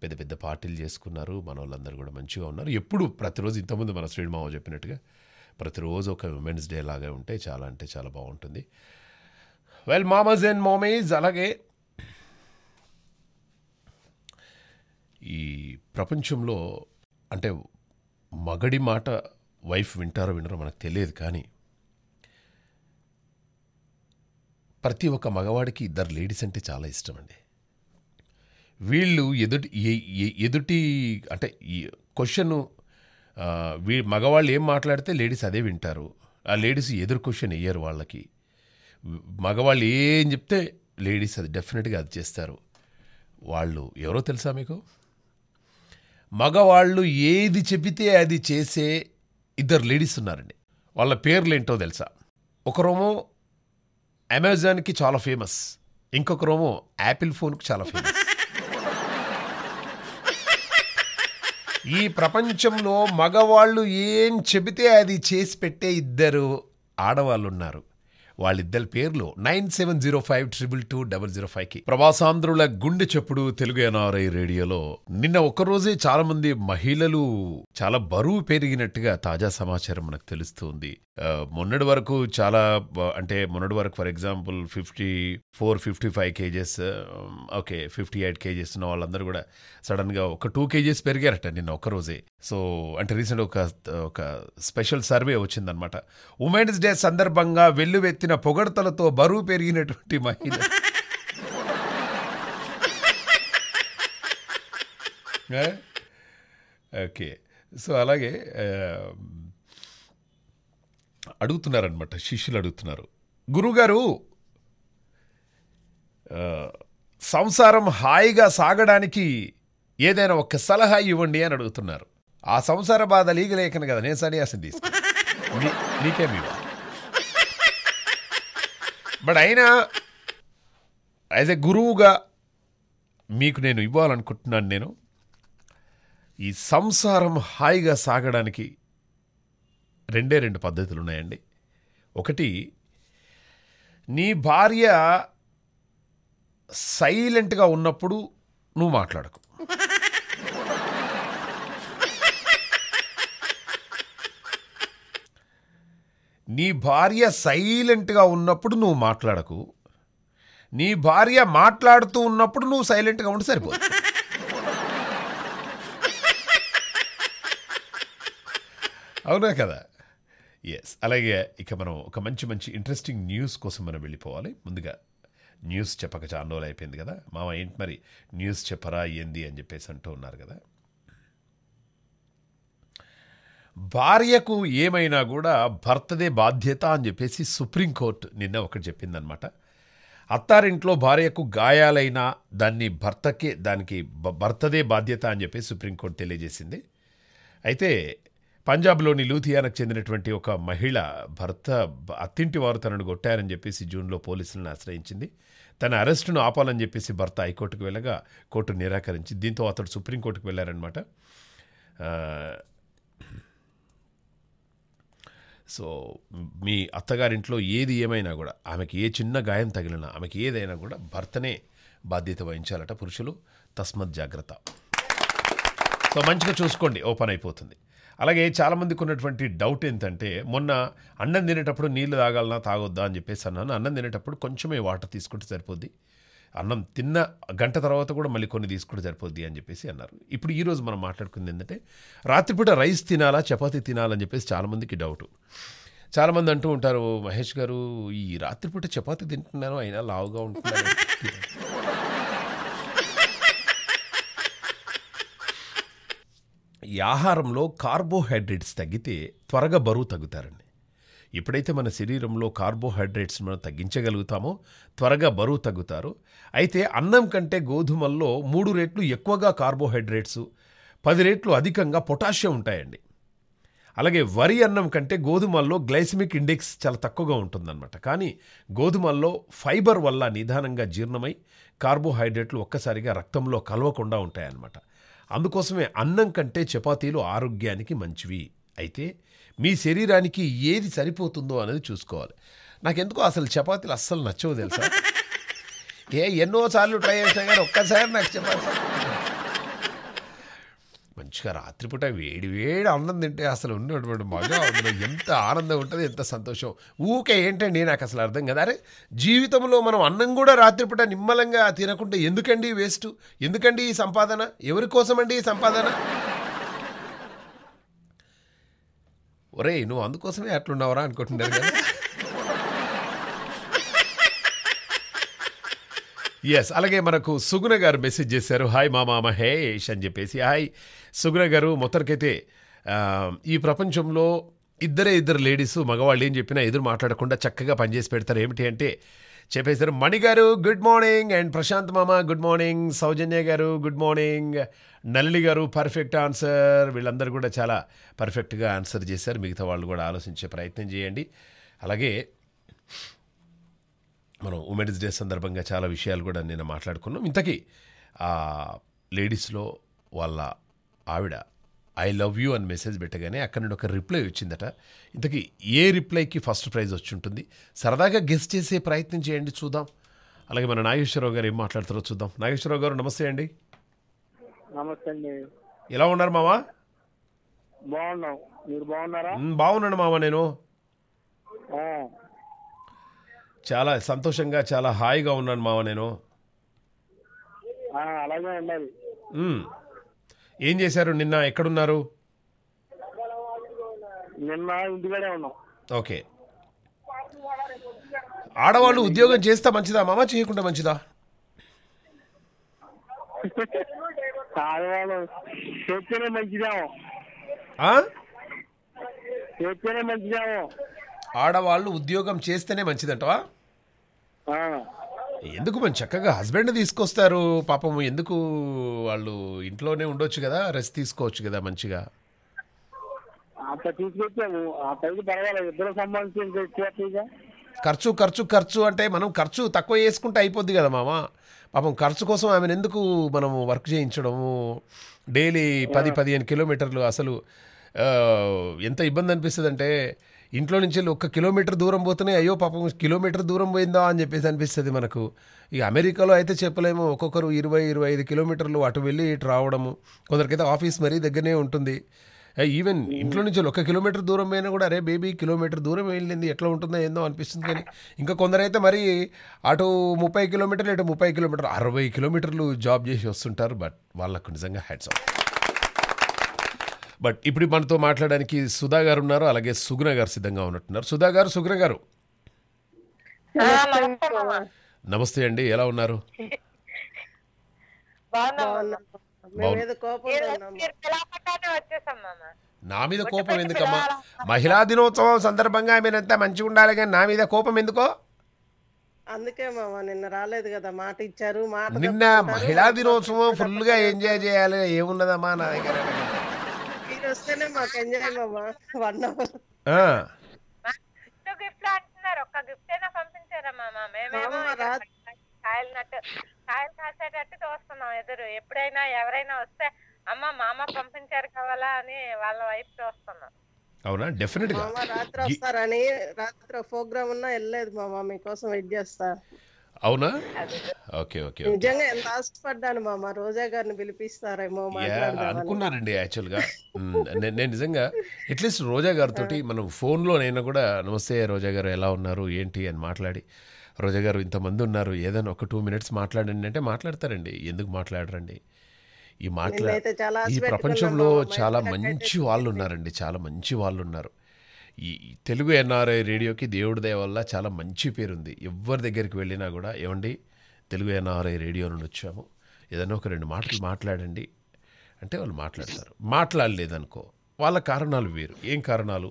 పెద్ద పెద్ద పార్టీలు చేసుకున్నారు మన వాళ్ళందరూ కూడా మంచిగా ఉన్నారు ఎప్పుడు ప్రతిరోజు ఇంతకుముందు మన శ్రీమావ చెప్పినట్టుగా ప్రతిరోజు ఒక ఉమెన్స్ డే లాగా ఉంటే చాలా అంటే చాలా బాగుంటుంది వెల్ మామస్ అండ్ మోమేజ్ అలాగే ఈ ప్రపంచంలో అంటే మగడి మాట వైఫ్ వింటారో వినరో మనకు తెలియదు కానీ ప్రతి ఒక్క మగవాడికి ఇద్దరు లేడీస్ అంటే చాలా ఇష్టం అండి వీళ్ళు ఎదుటి ఎదుటి అంటే క్వశ్చన్ వీ మగవాళ్ళు ఏం మాట్లాడితే లేడీస్ అదే వింటారు ఆ లేడీస్ ఎదురు క్వశ్చన్ వేయరు వాళ్ళకి మగవాళ్ళు ఏం చెప్తే లేడీస్ అది డెఫినెట్గా అది చేస్తారు వాళ్ళు ఎవరో తెలుసా మీకు మగవాళ్ళు ఏది చెబితే అది చేసే ఇద్దరు లేడీస్ ఉన్నారండి వాళ్ళ పేర్లు ఏంటో తెలుసా ఒకరోమో అమెజాన్కి చాలా ఫేమస్ ఇంకొకరోమో యాపిల్ ఫోన్కి చాలా ఫేమస్ ఈ ప్రపంచంలో మగవాళ్ళు ఏం చెబితే అది చేసి పెట్టే ఇద్దరు ఆడవాళ్ళు ఉన్నారు వాళ్ళిద్దరి పేర్లు nine seven zero five triple two double zero ఫైవ్కి ప్రవాసాంధ్రుల గుండె చెప్పుడు తెలుగు ఎన్ఆర్ఐ రేడియోలో నిన్న చాలా చాలామంది మహిళలు చాలా బరువు పెరిగినట్టుగా తాజా సమాచారం మనకు తెలుస్తుంది మొన్నటి వరకు చాలా అంటే మొన్నటి వరకు for example fifty four fifty five kgs okay fifty eight kgs ఉన్న వాళ్ళందరూ కూడా సడన్గా ఒక టూ కేజెస్ పెరిగారట నిన్న ఒక్కరోజే సో అంటే రీసెంట్ ఒక ఒక స్పెషల్ సర్వే వచ్చిందనమాట ఉమెన్స్ డే సందర్భంగా వెల్లువెత్తిన పొగడతలతో బరువు పెరిగినటువంటి మహిళ ఓకే సో అలాగే అడుగుతున్నారనమాట శిష్యులు అడుగుతున్నారు గురుగారు సంసారం హాయిగా సాగడానికి ఏదైనా ఒక సలహా ఇవ్వండి అని అడుగుతున్నారు ఆ సంసార బాధ లీగలేకను కదా నేను సన్యాసం తీసుకు నీకేమి బట్ అయినా యాజ్ ఎ గురువుగా మీకు నేను ఇవ్వాలనుకుంటున్నాను నేను ఈ సంసారం హాయిగా సాగడానికి రెండే రెండు పద్ధతులు ఉన్నాయండి ఒకటి నీ భార్య సైలెంట్గా ఉన్నప్పుడు నువ్వు మాట్లాడకు నీ భార్య సైలెంట్గా ఉన్నప్పుడు నువ్వు మాట్లాడకు నీ భార్య మాట్లాడుతూ ఉన్నప్పుడు నువ్వు సైలెంట్గా ఉంటే సరిపోదు అవునా కదా ఎస్ అలాగే ఇక మనం ఒక మంచి మంచి ఇంట్రెస్టింగ్ న్యూస్ కోసం మనం వెళ్ళిపోవాలి ముందుగా న్యూస్ చెప్పక చాన్నోలు అయిపోయింది కదా మామ ఏంటి మరి న్యూస్ చెప్పరా ఏంది అని చెప్పేసి అంటూ ఉన్నారు కదా భార్యకు ఏమైనా కూడా భర్తదే బాధ్యత అని చెప్పేసి సుప్రీంకోర్టు నిన్న ఒకటి చెప్పిందనమాట అత్తారింట్లో భార్యకు గాయాలైనా దాన్ని భర్తకే దానికి భర్తదే బాధ్యత అని చెప్పి సుప్రీంకోర్టు తెలియజేసింది అయితే పంజాబ్లోని లూథియానకు చెందినటువంటి ఒక మహిళ భర్త అత్తింటి వారు తనను కొట్టారని చెప్పేసి జూన్లో పోలీసులను ఆశ్రయించింది తన అరెస్టును ఆపాలని చెప్పేసి భర్త హైకోర్టుకు వెళ్ళగా కోర్టు నిరాకరించి దీంతో అతడు సుప్రీంకోర్టుకు వెళ్ళారనమాట సో మీ అత్తగారింట్లో ఏది ఏమైనా కూడా ఆమెకి ఏ చిన్న గాయం తగిలినా ఆమెకి ఏదైనా కూడా భర్తనే బాధ్యత వహించాలట పురుషులు తస్మత్ జాగ్రత్త సో మంచిగా చూసుకోండి ఓపెన్ అయిపోతుంది అలాగే చాలామందికి ఉన్నటువంటి డౌట్ ఏంటంటే మొన్న అన్నం తినేటప్పుడు నీళ్ళు తాగాలన్నా తాగొద్దా అని చెప్పేసి అన్నాను అన్నం తినేటప్పుడు కొంచెమే వాటర్ తీసుకుంటే సరిపోద్ది అన్నం తిన్న గంట తర్వాత కూడా మళ్ళీ కొన్ని తీసుకుంటే సరిపోద్ది అని చెప్పేసి అన్నారు ఇప్పుడు ఈరోజు మనం మాట్లాడుకుంది ఏంటంటే రాత్రిపూట రైస్ తినాలా చపాతి తినాలని చెప్పేసి చాలామందికి డౌట్ చాలామంది అంటూ ఉంటారు మహేష్ గారు ఈ రాత్రిపూట చపాతి తింటున్నాను అయినా లావుగా ఉంటున్నాను ఈ ఆహారంలో కార్బోహైడ్రేట్స్ తగ్గితే త్వరగా బరువు తగ్గుతారండి ఎప్పుడైతే మన శరీరంలో కార్బోహైడ్రేట్స్ మనం తగ్గించగలుగుతామో త్వరగా బరువు తగ్గుతారు అయితే అన్నం కంటే గోధుమల్లో మూడు రేట్లు ఎక్కువగా కార్బోహైడ్రేట్స్ పది రేట్లు అధికంగా పొటాషియం ఉంటాయండి అలాగే వరి అన్నం కంటే గోధుమల్లో గ్లైసిమిక్ ఇండెక్స్ చాలా తక్కువగా ఉంటుందన్నమాట కానీ గోధుమల్లో ఫైబర్ వల్ల నిదానంగా జీర్ణమై కార్బోహైడ్రేట్లు ఒక్కసారిగా రక్తంలో కలవకుండా ఉంటాయన్నమాట అందుకోసమే అన్నం కంటే చపాతీలు ఆరోగ్యానికి మంచివి అయితే మీ శరీరానికి ఏది సరిపోతుందో అనేది చూసుకోవాలి నాకెందుకో అసలు చపాతీలు అస్సలు నచ్చవు తెలుసా ఏ ఎన్నో సార్లు ట్రై చేసినా కానీ ఒక్కసారి నాకు చపాతీ మంచిగా రాత్రిపూట వేడి వేడి అన్నం తింటే అసలు ఉన్నటువంటి మజా ఎంత ఆనందం ఉంటుంది ఎంత సంతోషం ఊకే ఏంటండి నాకు అసలు అర్థం కదా అరే జీవితంలో మనం అన్నం కూడా రాత్రిపూట నిమ్మలంగా తినకుంటే ఎందుకండి వేస్ట్ ఎందుకండి ఈ సంపాదన ఎవరి కోసమండి ఈ సంపాదన ఒరే నువ్వు అందుకోసమే అట్లున్నావరా అనుకుంటున్నారు కదా ఎస్ అలాగే మనకు సుగుణ గారు మెసేజ్ చేశారు హాయ్ మామా మహేష్ అని చెప్పేసి హాయ్ సుగుణ గారు మొత్తరికైతే ఈ ప్రపంచంలో ఇద్దరే ఇద్దరు లేడీస్ మగవాళ్ళు ఏం చెప్పినా ఎదురు మాట్లాడకుండా చక్కగా పనిచేసి పెడతారు ఏమిటి అంటే చెప్పేశారు మణిగారు గుడ్ మార్నింగ్ అండ్ ప్రశాంత్ మామ గుడ్ మార్నింగ్ సౌజన్య గారు గుడ్ మార్నింగ్ నల్లి గారు పర్ఫెక్ట్ ఆన్సర్ వీళ్ళందరూ కూడా చాలా పర్ఫెక్ట్గా ఆన్సర్ చేశారు మిగతా వాళ్ళు కూడా ఆలోచించే ప్రయత్నం చేయండి అలాగే మనం ఉమెన్స్ డే సందర్భంగా చాలా విషయాలు కూడా నేను మాట్లాడుకున్నాం ఇంతకీ ఆ లేడీస్లో వాళ్ళ ఆవిడ ఐ లవ్ యూ అని మెసేజ్ పెట్టగానే అక్కడ నుండి ఒక రిప్లై వచ్చిందట ఇంతకీ ఏ రిప్లైకి ఫస్ట్ ప్రైజ్ వచ్చి ఉంటుంది సరదాగా గెస్ట్ చేసే ప్రయత్నం చేయండి చూద్దాం అలాగే మన నాగేశ్వరరావు గారు ఏం మాట్లాడతారో చూద్దాం నాగేశ్వరరావు గారు నమస్తే అండి నమస్తే అండి ఎలా ఉన్నారు మావా బాగున్నాం మీరు బాగున్నారా బాగున్నాను మావా నేను చాలా సంతోషంగా చాలా హాయిగా ఉన్నాను మావ నేను అలాగే ఏం చేశారు నిన్న ఎక్కడున్నారు ఓకే ఆడవాళ్ళు ఉద్యోగం చేస్తా మంచిదా మామ చేయకుండా మంచిదా ఆడవాళ్ళు ఉద్యోగం చేస్తేనే మంచిదంటవా ఎందుకు మనం చక్కగా హస్బెండ్ తీసుకొస్తారు పాపం ఎందుకు వాళ్ళు ఇంట్లోనే ఉండొచ్చు కదా రెస్ట్ తీసుకోవచ్చు కదా మంచిగా ఖర్చు ఖర్చు ఖర్చు అంటే మనం ఖర్చు తక్కువ చేసుకుంటే అయిపోద్ది కదా మామ పాపం ఖర్చు కోసం ఆమెను ఎందుకు మనం వర్క్ చేయించడము డైలీ పది పదిహేను కిలోమీటర్లు అసలు ఎంత ఇబ్బంది అనిపిస్తుంది అంటే ఇంట్లో నుంచి ఒక్క కిలోమీటర్ దూరం పోతేనే అయ్యో పాపం కిలోమీటర్ దూరం పోయిందా అని చెప్పేసి అనిపిస్తుంది మనకు ఈ అమెరికాలో అయితే చెప్పలేము ఒక్కొక్కరు ఇరవై ఇరవై ఐదు కిలోమీటర్లు అటు వెళ్ళి ఇటు రావడము కొందరికైతే ఆఫీస్ మరీ దగ్గరనే ఉంటుంది ఈవెన్ ఇంట్లో నుంచి ఒక కిలోమీటర్ దూరం పోయినా కూడా అరే బేబీ కిలోమీటర్ దూరం వెళ్ళింది ఎట్లా ఉంటుందో ఏందో అనిపిస్తుంది కానీ ఇంకా కొందరైతే మరి అటు ముప్పై కిలోమీటర్లు ఇటు ముప్పై కిలోమీటర్లు అరవై కిలోమీటర్లు జాబ్ చేసి వస్తుంటారు బట్ వాళ్ళకు నిజంగా హ్యాట్స్ ఆఫ్ బట్ ఇప్పుడు మనతో మాట్లాడడానికి సుధా గారు ఉన్నారు అలాగే సుగ్న గారు సిద్ధంగా ఉన్నట్టున్నారు సుధా గారు సుగ్న గారు నమస్తే అండి ఎలా ఉన్నారు నా మీద కోపం ఎందుకమ్మా మహిళా దినోత్సవం సందర్భంగా ఆమె ఎంత మంచిగా ఉండాలి కానీ నా మీద కోపం ఎందుకో అందుకే మామ నిన్న రాలేదు కదా మాట ఇచ్చారు మాట నిన్న మహిళా దినోత్సవం ఫుల్ గా ఎంజాయ్ చేయాలి ఏమున్నదమ్మా నా దగ్గర వస్తేనే మాకు ఎంజాయ్ మామా వన్ అవర్ గిఫ్ట్ అంటున్నారు ఒక్క గిఫ్ట్ అయినా పంపించారా మామా మేమేమో కాయలు నట్టు కాయలు కాసేటట్టు చూస్తున్నాం ఎదురు ఎప్పుడైనా ఎవరైనా వస్తే అమ్మ మామ పంపించారు కావాలా అని వాళ్ళ వైపు చూస్తున్నాం అవునా డెఫినెట్ గా రాత్రి వస్తారని రాత్రి ప్రోగ్రామ్ ఉన్నా వెళ్ళలేదు మామ మీకోసం వెయిట్ చేస్తా అవునా ఓకే ఓకే నిజంగా ఎంత ఆశపడ్డాను మామ రోజా గారిని పిలిపిస్తారేమో అనుకున్నానండి యాక్చువల్ గా నేను నిజంగా అట్లీస్ట్ రోజా గారితో మనం ఫోన్లో నేను కూడా నమస్తే రోజా గారు ఎలా ఉన్నారు ఏంటి అని మాట్లాడి రోజా గారు ఇంతమంది ఉన్నారు ఏదైనా ఒక టూ మినిట్స్ మాట్లాడండి అంటే మాట్లాడతారండి ఎందుకు మాట్లాడరండి ఈ మాట్లా ఈ ప్రపంచంలో చాలా మంచి వాళ్ళు ఉన్నారండి చాలా మంచి వాళ్ళు ఉన్నారు ఈ తెలుగు ఎన్ఆర్ఐ రేడియోకి దేవుడి దయ వల్ల చాలా మంచి పేరుంది ఎవరి దగ్గరికి వెళ్ళినా కూడా ఏమండి తెలుగు ఎన్ఆర్ఐ రేడియో నుండి వచ్చాము ఏదైనా ఒక రెండు మాటలు మాట్లాడండి అంటే వాళ్ళు మాట్లాడతారు మాట్లాడలేదనుకో వాళ్ళ కారణాలు వేరు ఏం కారణాలు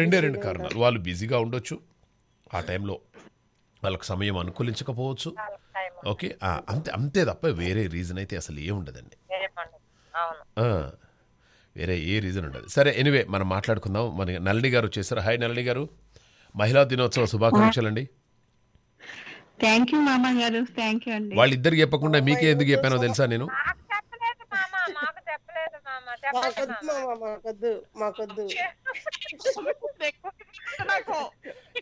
రెండే రెండు కారణాలు వాళ్ళు బిజీగా ఉండొచ్చు ఆ టైంలో వాళ్ళకి సమయం అనుకూలించకపోవచ్చు ఓకే అంతే అంతే తప్ప వేరే రీజన్ అయితే అసలు ఏముండదండి వేరే ఏ రీజన్ ఉండదు సరే ఎనివే మనం మాట్లాడుకుందాం మన నల్లి గారు వచ్చేసారు హాయ్ నల్లి గారు మహిళా దినోత్సవ శుభాకాంక్షలు అండి థ్యాంక్ యూ థ్యాంక్ యూ వాళ్ళిద్దరు చెప్పకుండా మీకే ఎందుకు చెప్పానో తెలుసా నేను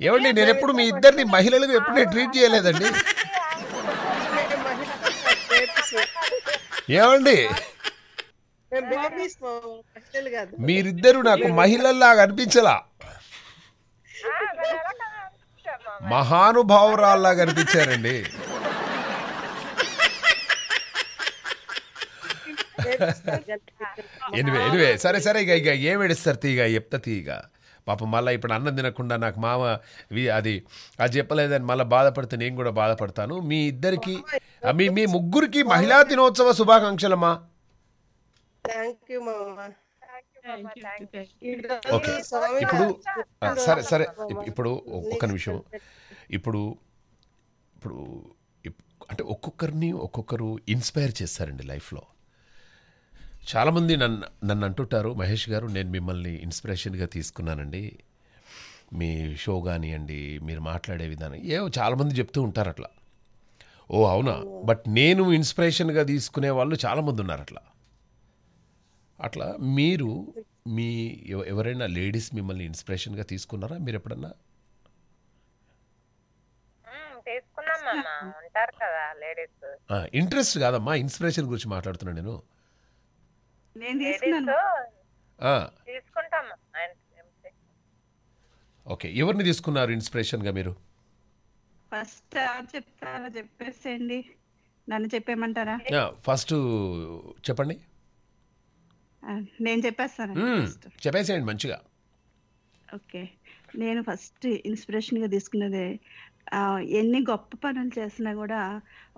ఏమండి నేను ఎప్పుడు మీ ఇద్దరిని మహిళలకు ఎప్పుడే ట్రీట్ చేయలేదండి ఏమండి మీరిద్దరు నాకు మహిళల్లాగా అనిపించలా మహానుభావురాల్లా కనిపించారండి ఎనివే ఎనివే సరే సరే ఇక ఇక ఏం ఏడుస్తారు తీగ చెప్తా తీగ పాపం మళ్ళీ ఇప్పుడు అన్నం తినకుండా నాకు మామ అది అది చెప్పలేదని మళ్ళీ బాధపడితే నేను కూడా బాధపడతాను మీ ఇద్దరికి మీ మీ ముగ్గురికి మహిళా దినోత్సవ శుభాకాంక్షలమ్మా థ్యాంక్ యూ ఓకే ఇప్పుడు సరే సరే ఇప్పుడు ఒక్కొక్క నిమిషం ఇప్పుడు ఇప్పుడు అంటే ఒక్కొక్కరిని ఒక్కొక్కరు ఇన్స్పైర్ చేస్తారండి లైఫ్లో చాలామంది నన్ను నన్ను అంటుంటారు మహేష్ గారు నేను మిమ్మల్ని ఇన్స్పిరేషన్గా తీసుకున్నానండి మీ షో కానివ్వండి మీరు మాట్లాడే విధానం ఏవో చాలామంది చెప్తూ ఉంటారు అట్లా ఓ అవునా బట్ నేను ఇన్స్పిరేషన్గా తీసుకునే వాళ్ళు చాలామంది ఉన్నారు అట్లా అట్లా మీరు మీ ఎవరైనా లేడీస్ మిమ్మల్ని ఇన్స్పిరేషన్గా తీసుకున్నారా మీరు ఎప్పుడన్నా కదా ఇంట్రెస్ట్ కాదమ్మా ఇన్స్పిరేషన్ గురించి మాట్లాడుతున్నా నేను ఓకే ఎవరిని తీసుకున్నారు ఇన్స్పిరేషన్ గా మీరు ఫస్ట్ చెప్తారా చెప్పేసేయండి నన్ను చెప్పేమంటారా ఫస్ట్ చెప్పండి నేను చెప్పేస్తాను చెప్పేసేయండి మంచిగా ఓకే నేను ఫస్ట్ ఇన్స్పిరేషన్గా తీసుకున్నది ఎన్ని గొప్ప పనులు చేసినా కూడా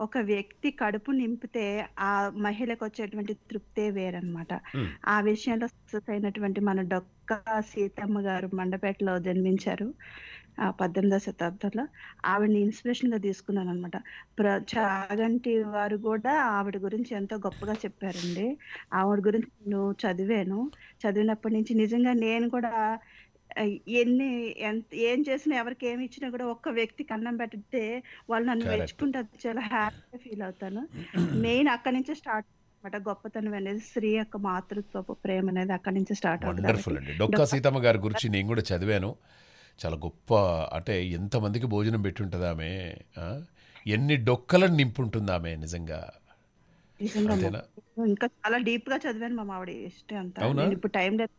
ఒక వ్యక్తి కడుపు నింపితే ఆ మహిళకు వచ్చేటువంటి తృప్తే వేరనమాట ఆ విషయంలో సక్సెస్ అయినటువంటి మన డొక్క సీతమ్మ గారు మండపేటలో జన్మించారు పద్దెనిమిదవ శతాబ్దంలో ఆవిడని ఇన్స్పిరేషన్గా తీసుకున్నాను అనమాట ప్ర చాగంటి వారు కూడా ఆవిడ గురించి ఎంతో గొప్పగా చెప్పారండి ఆవిడ గురించి నేను చదివాను చదివినప్పటి నుంచి నిజంగా నేను కూడా ఎన్ని ఎంత ఏం చేసినా ఎవరికి ఏమి ఇచ్చినా కూడా ఒక్క వ్యక్తికి అన్నం పెడితే వాళ్ళు నన్ను మెచ్చుకుంటే చాలా హ్యాపీగా ఫీల్ అవుతాను మెయిన్ అక్కడి నుంచే స్టార్ట్ అనమాట గొప్పతనం అనేది స్త్రీ యొక్క మాతృత్వపు ప్రేమ అనేది అక్కడి నుంచి స్టార్ట్ అవుతుంది డొక్క సీతమ్మ గారి గురించి నేను కూడా చదివాను చాలా గొప్ప అంటే ఎంతమందికి భోజనం పెట్టి ఉంటుంది ఆమె ఎన్ని డొక్కలను ఉంటుంది ఆమె నిజంగా ఇంకా చాలా డీప్ గా చదివాను మామ ఆవిడ ఇష్టం ఇప్పుడు టైం లేదు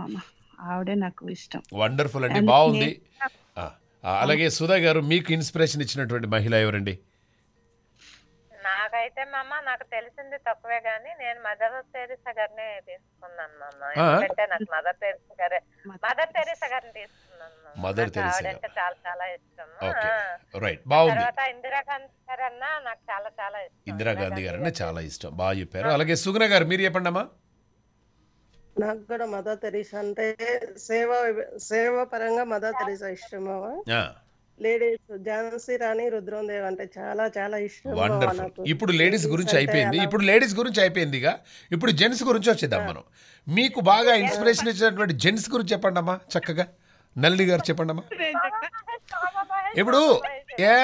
మామ ఆవిడే నాకు ఇష్టం వండర్ఫుల్ అండి బాగుంది అలాగే సుధా గారు మీకు ఇన్స్పిరేషన్ ఇచ్చినటువంటి మహిళ ఎవరండి నాకైతే మామ నాకు తెలిసింది తక్కువే గాని నేను మదర్ తెరీసా గారినే తీసుకున్నాను మామ ఎందుకంటే నాకు మదర్ తెరీసా గారే మదర్ తెరీసా గారిని తీసుకున్నాను మదర్ నాకు చాలా చాలా ఇష్టం రైట్ బాగుంది తర్వాత ఇందిరాగాంధీ గారన్నా నాకు చాలా చాలా ఇష్టం ఇందిరాగాంధీ గారు అంటే చాలా ఇష్టం బాగా చెప్పారు అలాగే సుగుణ గారు మీరు చెప్పండి అమ్మా నాకు కూడా మదర్ తెరీసా అంటే సేవ సేవ పరంగా మదర్ తెరీసా ఇష్టమా లేడీస్ ఝాన్సీ రాణి రుద్రందేవ్ అంటే చాలా చాలా ఇష్టం వండర్ఫుల్ ఇప్పుడు లేడీస్ గురించి అయిపోయింది ఇప్పుడు లేడీస్ గురించి అయిపోయింది ఇక ఇప్పుడు జెంట్స్ గురించి వచ్చేద్దాం మనం మీకు బాగా ఇన్స్పిరేషన్ ఇచ్చినటువంటి జెంట్స్ గురించి చెప్పండి అమ్మా చక్కగా నల్లి గారు చెప్పండి అమ్మా ఇప్పుడు ఏ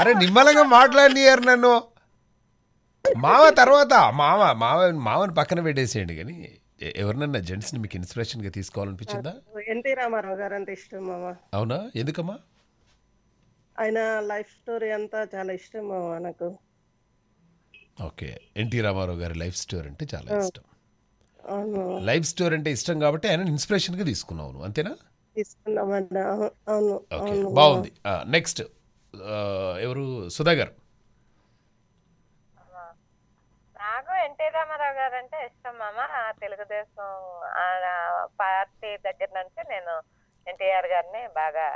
అరే నిమ్మలంగా అయ్యారు నన్ను మావ తర్వాత మావ మావ మావని పక్కన పెట్టేసేయండి కానీ ఎవరినన్నా జెంట్స్ ని మీకు ఇన్స్పిరేషన్ గా తీసుకోవాలనిపించిందా ఎన్టీ రామారావు గారు అంటే ఇష్టం మామ అవునా ఎందుకమ్మా ఆయన లైఫ్ స్టోరీ అంతా చాలా ఇష్టం మామ నాకు ఓకే ఎన్టీ రామారావు గారి లైఫ్ స్టోరీ అంటే చాలా ఇష్టం లైఫ్ స్టోరీ అంటే ఇష్టం కాబట్టి ఆయన ఇన్స్పిరేషన్ గా తీసుకున్నావు అంతేనా తీసుకున్నామన్నా అవును బాగుంది నెక్స్ట్ ఎవరు సుధాగర్ ఎన్టీ రామారావు గారు అంటే ఇష్టం మామ తెలుగుదేశం పార్టీ దగ్గర నుంచి నేను ఎన్టీఆర్ గారిని బాగా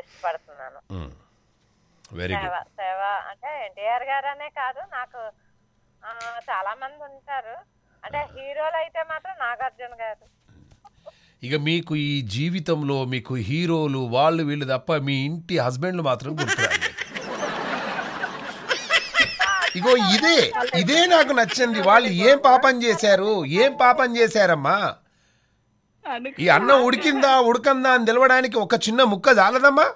ఇష్టపడుతున్నాను సేవ సేవ అంటే ఎన్టీఆర్ గారు అనే కాదు నాకు చాలా మంది ఉంటారు అంటే హీరోలు అయితే మాత్రం నాగార్జున గారు ఇక మీకు ఈ జీవితంలో మీకు హీరోలు వాళ్ళు వీళ్ళు తప్ప మీ ఇంటి హస్బెండ్లు మాత్రం గుర్తురాలి ఇగో ఇదే ఇదే నాకు నచ్చింది వాళ్ళు ఏం పాపం చేశారు ఏం పాపం చేశారమ్మా ఈ అన్నం ఉడికిందా ఉడకందా అని తెలవడానికి ఒక చిన్న ముక్క చాలదమ్మా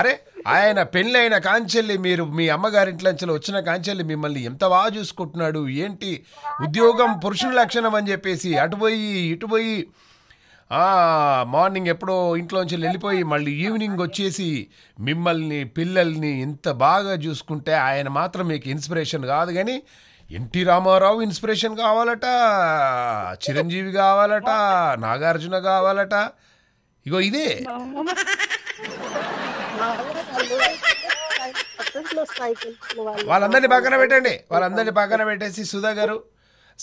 అరే ఆయన పెళ్ళైన కాంచెల్లి మీరు మీ అమ్మగారింట్లోంచి వచ్చిన కాంచెల్లి మిమ్మల్ని ఎంత బాగా చూసుకుంటున్నాడు ఏంటి ఉద్యోగం పురుషుని లక్షణం అని చెప్పేసి అటుపోయి ఇటుపోయి మార్నింగ్ ఎప్పుడో ఇంట్లో నుంచి వెళ్ళిపోయి మళ్ళీ ఈవినింగ్ వచ్చేసి మిమ్మల్ని పిల్లల్ని ఇంత బాగా చూసుకుంటే ఆయన మాత్రం మీకు ఇన్స్పిరేషన్ కాదు కానీ ఎన్టీ రామారావు ఇన్స్పిరేషన్ కావాలట చిరంజీవి కావాలట నాగార్జున కావాలట ఇగో ఇదే వాళ్ళందరినీ పక్కన పెట్టండి వాళ్ళందరినీ పక్కన పెట్టేసి సుధా గారు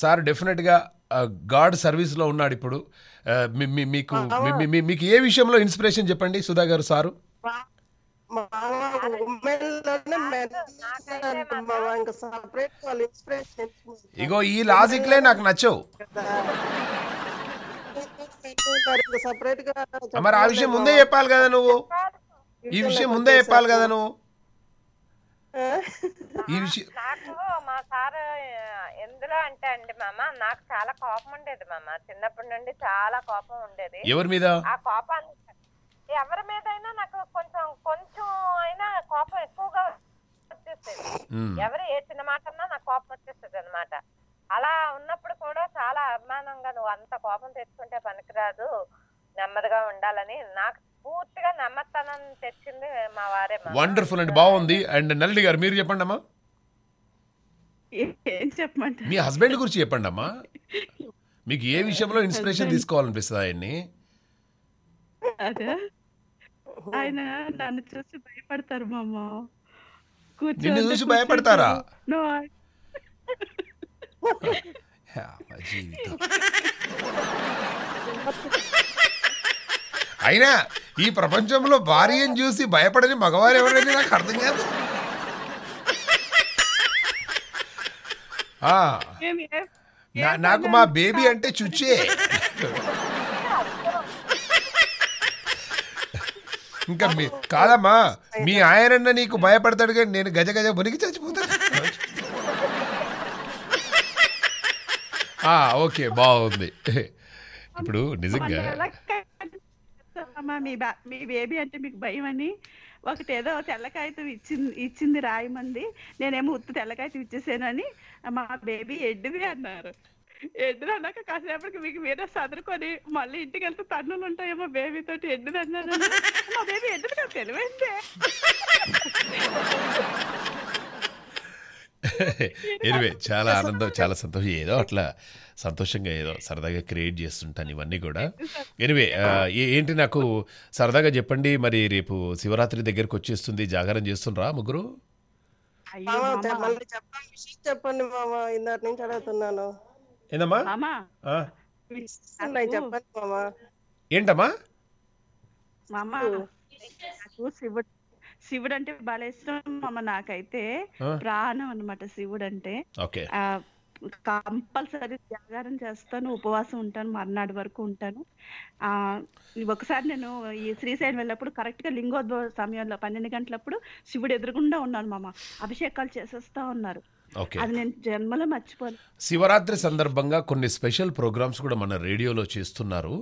సార్ డెఫినెట్గా గాడ్ సర్వీస్లో ఉన్నాడు ఇప్పుడు మీకు మీకు ఏ విషయంలో ఇన్స్పిరేషన్ చెప్పండి సుధా గారు సారు ఇగో ఈ లాజిక్లే నాకు నచ్చవు మరి ఆ విషయం ముందే చెప్పాలి కదా నువ్వు ఈ విషయం ముందే చెప్పాలి కదా నువ్వు నాకు మా సార్ ఎందులో అంటే అండి మామ నాకు చాలా కోపం ఉండేది మామ చిన్నప్పటి నుండి చాలా కోపం ఉండేది ఎవరి మీద ఆ కోపాన్ని ఎవరి మీదైనా నాకు కొంచెం కొంచెం అయినా కోపం ఎక్కువగా వచ్చేస్తుంది ఎవరు ఏ చిన్న మాట అన్నా నాకు కోపం వచ్చేస్తుంది అనమాట అలా ఉన్నప్పుడు కూడా చాలా అభిమానంగా నువ్వు అంత కోపం తెచ్చుకుంటే పనికిరాదు నెమ్మదిగా ఉండాలని నాకు పూర్తిగా నమ్మకం తెచ్చింది మా వారే వండర్ఫుల్ అండి బాగుంది అండ్ నల్లి గారు మీరు చెప్పండి అమ్మా ఏం చెప్పమంటారు మీ హస్బెండ్ గురించి చెప్పండి అమ్మా మీకు ఏ విషయంలో ఇన్స్పిరేషన్ తీసుకోవాలనిపిస్తుంది ఆయన్ని అదే ఆయన నన్ను చూసి భయపడతారు మామ నిన్ను చూసి భయపడతారా జీవితం అయినా ఈ ప్రపంచంలో భార్యను చూసి భయపడని మగవారు ఎవరైనా నాకు అర్థం కాదు నాకు మా బేబీ అంటే చుచ్చే ఇంకా మీ కాదమ్మా మీ ఆయనన్న నీకు భయపడతాడు కానీ నేను గజ గజ బునికి చచ్చిపోతాను ఓకే బాగుంది ఇప్పుడు నిజంగా అమ్మా మీ బా మీ బేబీ అంటే మీకు భయం అని ఒకటి ఏదో తెల్లకాయతం ఇచ్చింది ఇచ్చింది రాయమంది నేనేమో ఉత్తు తెల్లకాయతం ఇచ్చేసాను అని మా బేబీ ఎడ్డుది అన్నారు ఎడ్డు అన్నాక కాసేపటికి మీకు మీద సదురుకొని మళ్ళీ ఇంటికి వెళ్తే తన్నులు ఉంటాయేమో బేబీ తోటి ఎడ్డుది అన్నాను మా బేబీ ఎడ్డుది నాకు తెలివైందే ఎనివే చాలా ఆనందం చాలా సంతోషం ఏదో అట్లా సంతోషంగా ఏదో సరదాగా క్రియేట్ చేస్తుంటాను ఇవన్నీ కూడా ఎనివే ఏంటి నాకు సరదాగా చెప్పండి మరి రేపు శివరాత్రి దగ్గరకు వచ్చేస్తుంది జాగారం చేస్తుండ్రా ముగ్గురు చెప్పండి చెప్పండి ఏంటమ్మా శివ శివుడు అంటే భలే అమ్మ నాకైతే ప్రాణం అనమాట శివుడు అంటే కంపల్సరీ త్యాగారం చేస్తాను ఉపవాసం ఉంటాను మర్నాడు వరకు ఉంటాను ఆ ఒకసారి నేను ఈ శ్రీశైలం వెళ్ళినప్పుడు కరెక్ట్ గా లింగోద్భవ సమయంలో పన్నెండు గంటలప్పుడు శివుడు ఎదురుగుండా ఉన్నాను మామ అభిషేకాలు చేసేస్తా ఉన్నారు అది నేను జన్మలో మర్చిపోను శివరాత్రి సందర్భంగా కొన్ని స్పెషల్ ప్రోగ్రామ్స్ కూడా మన రేడియోలో చేస్తున్నారు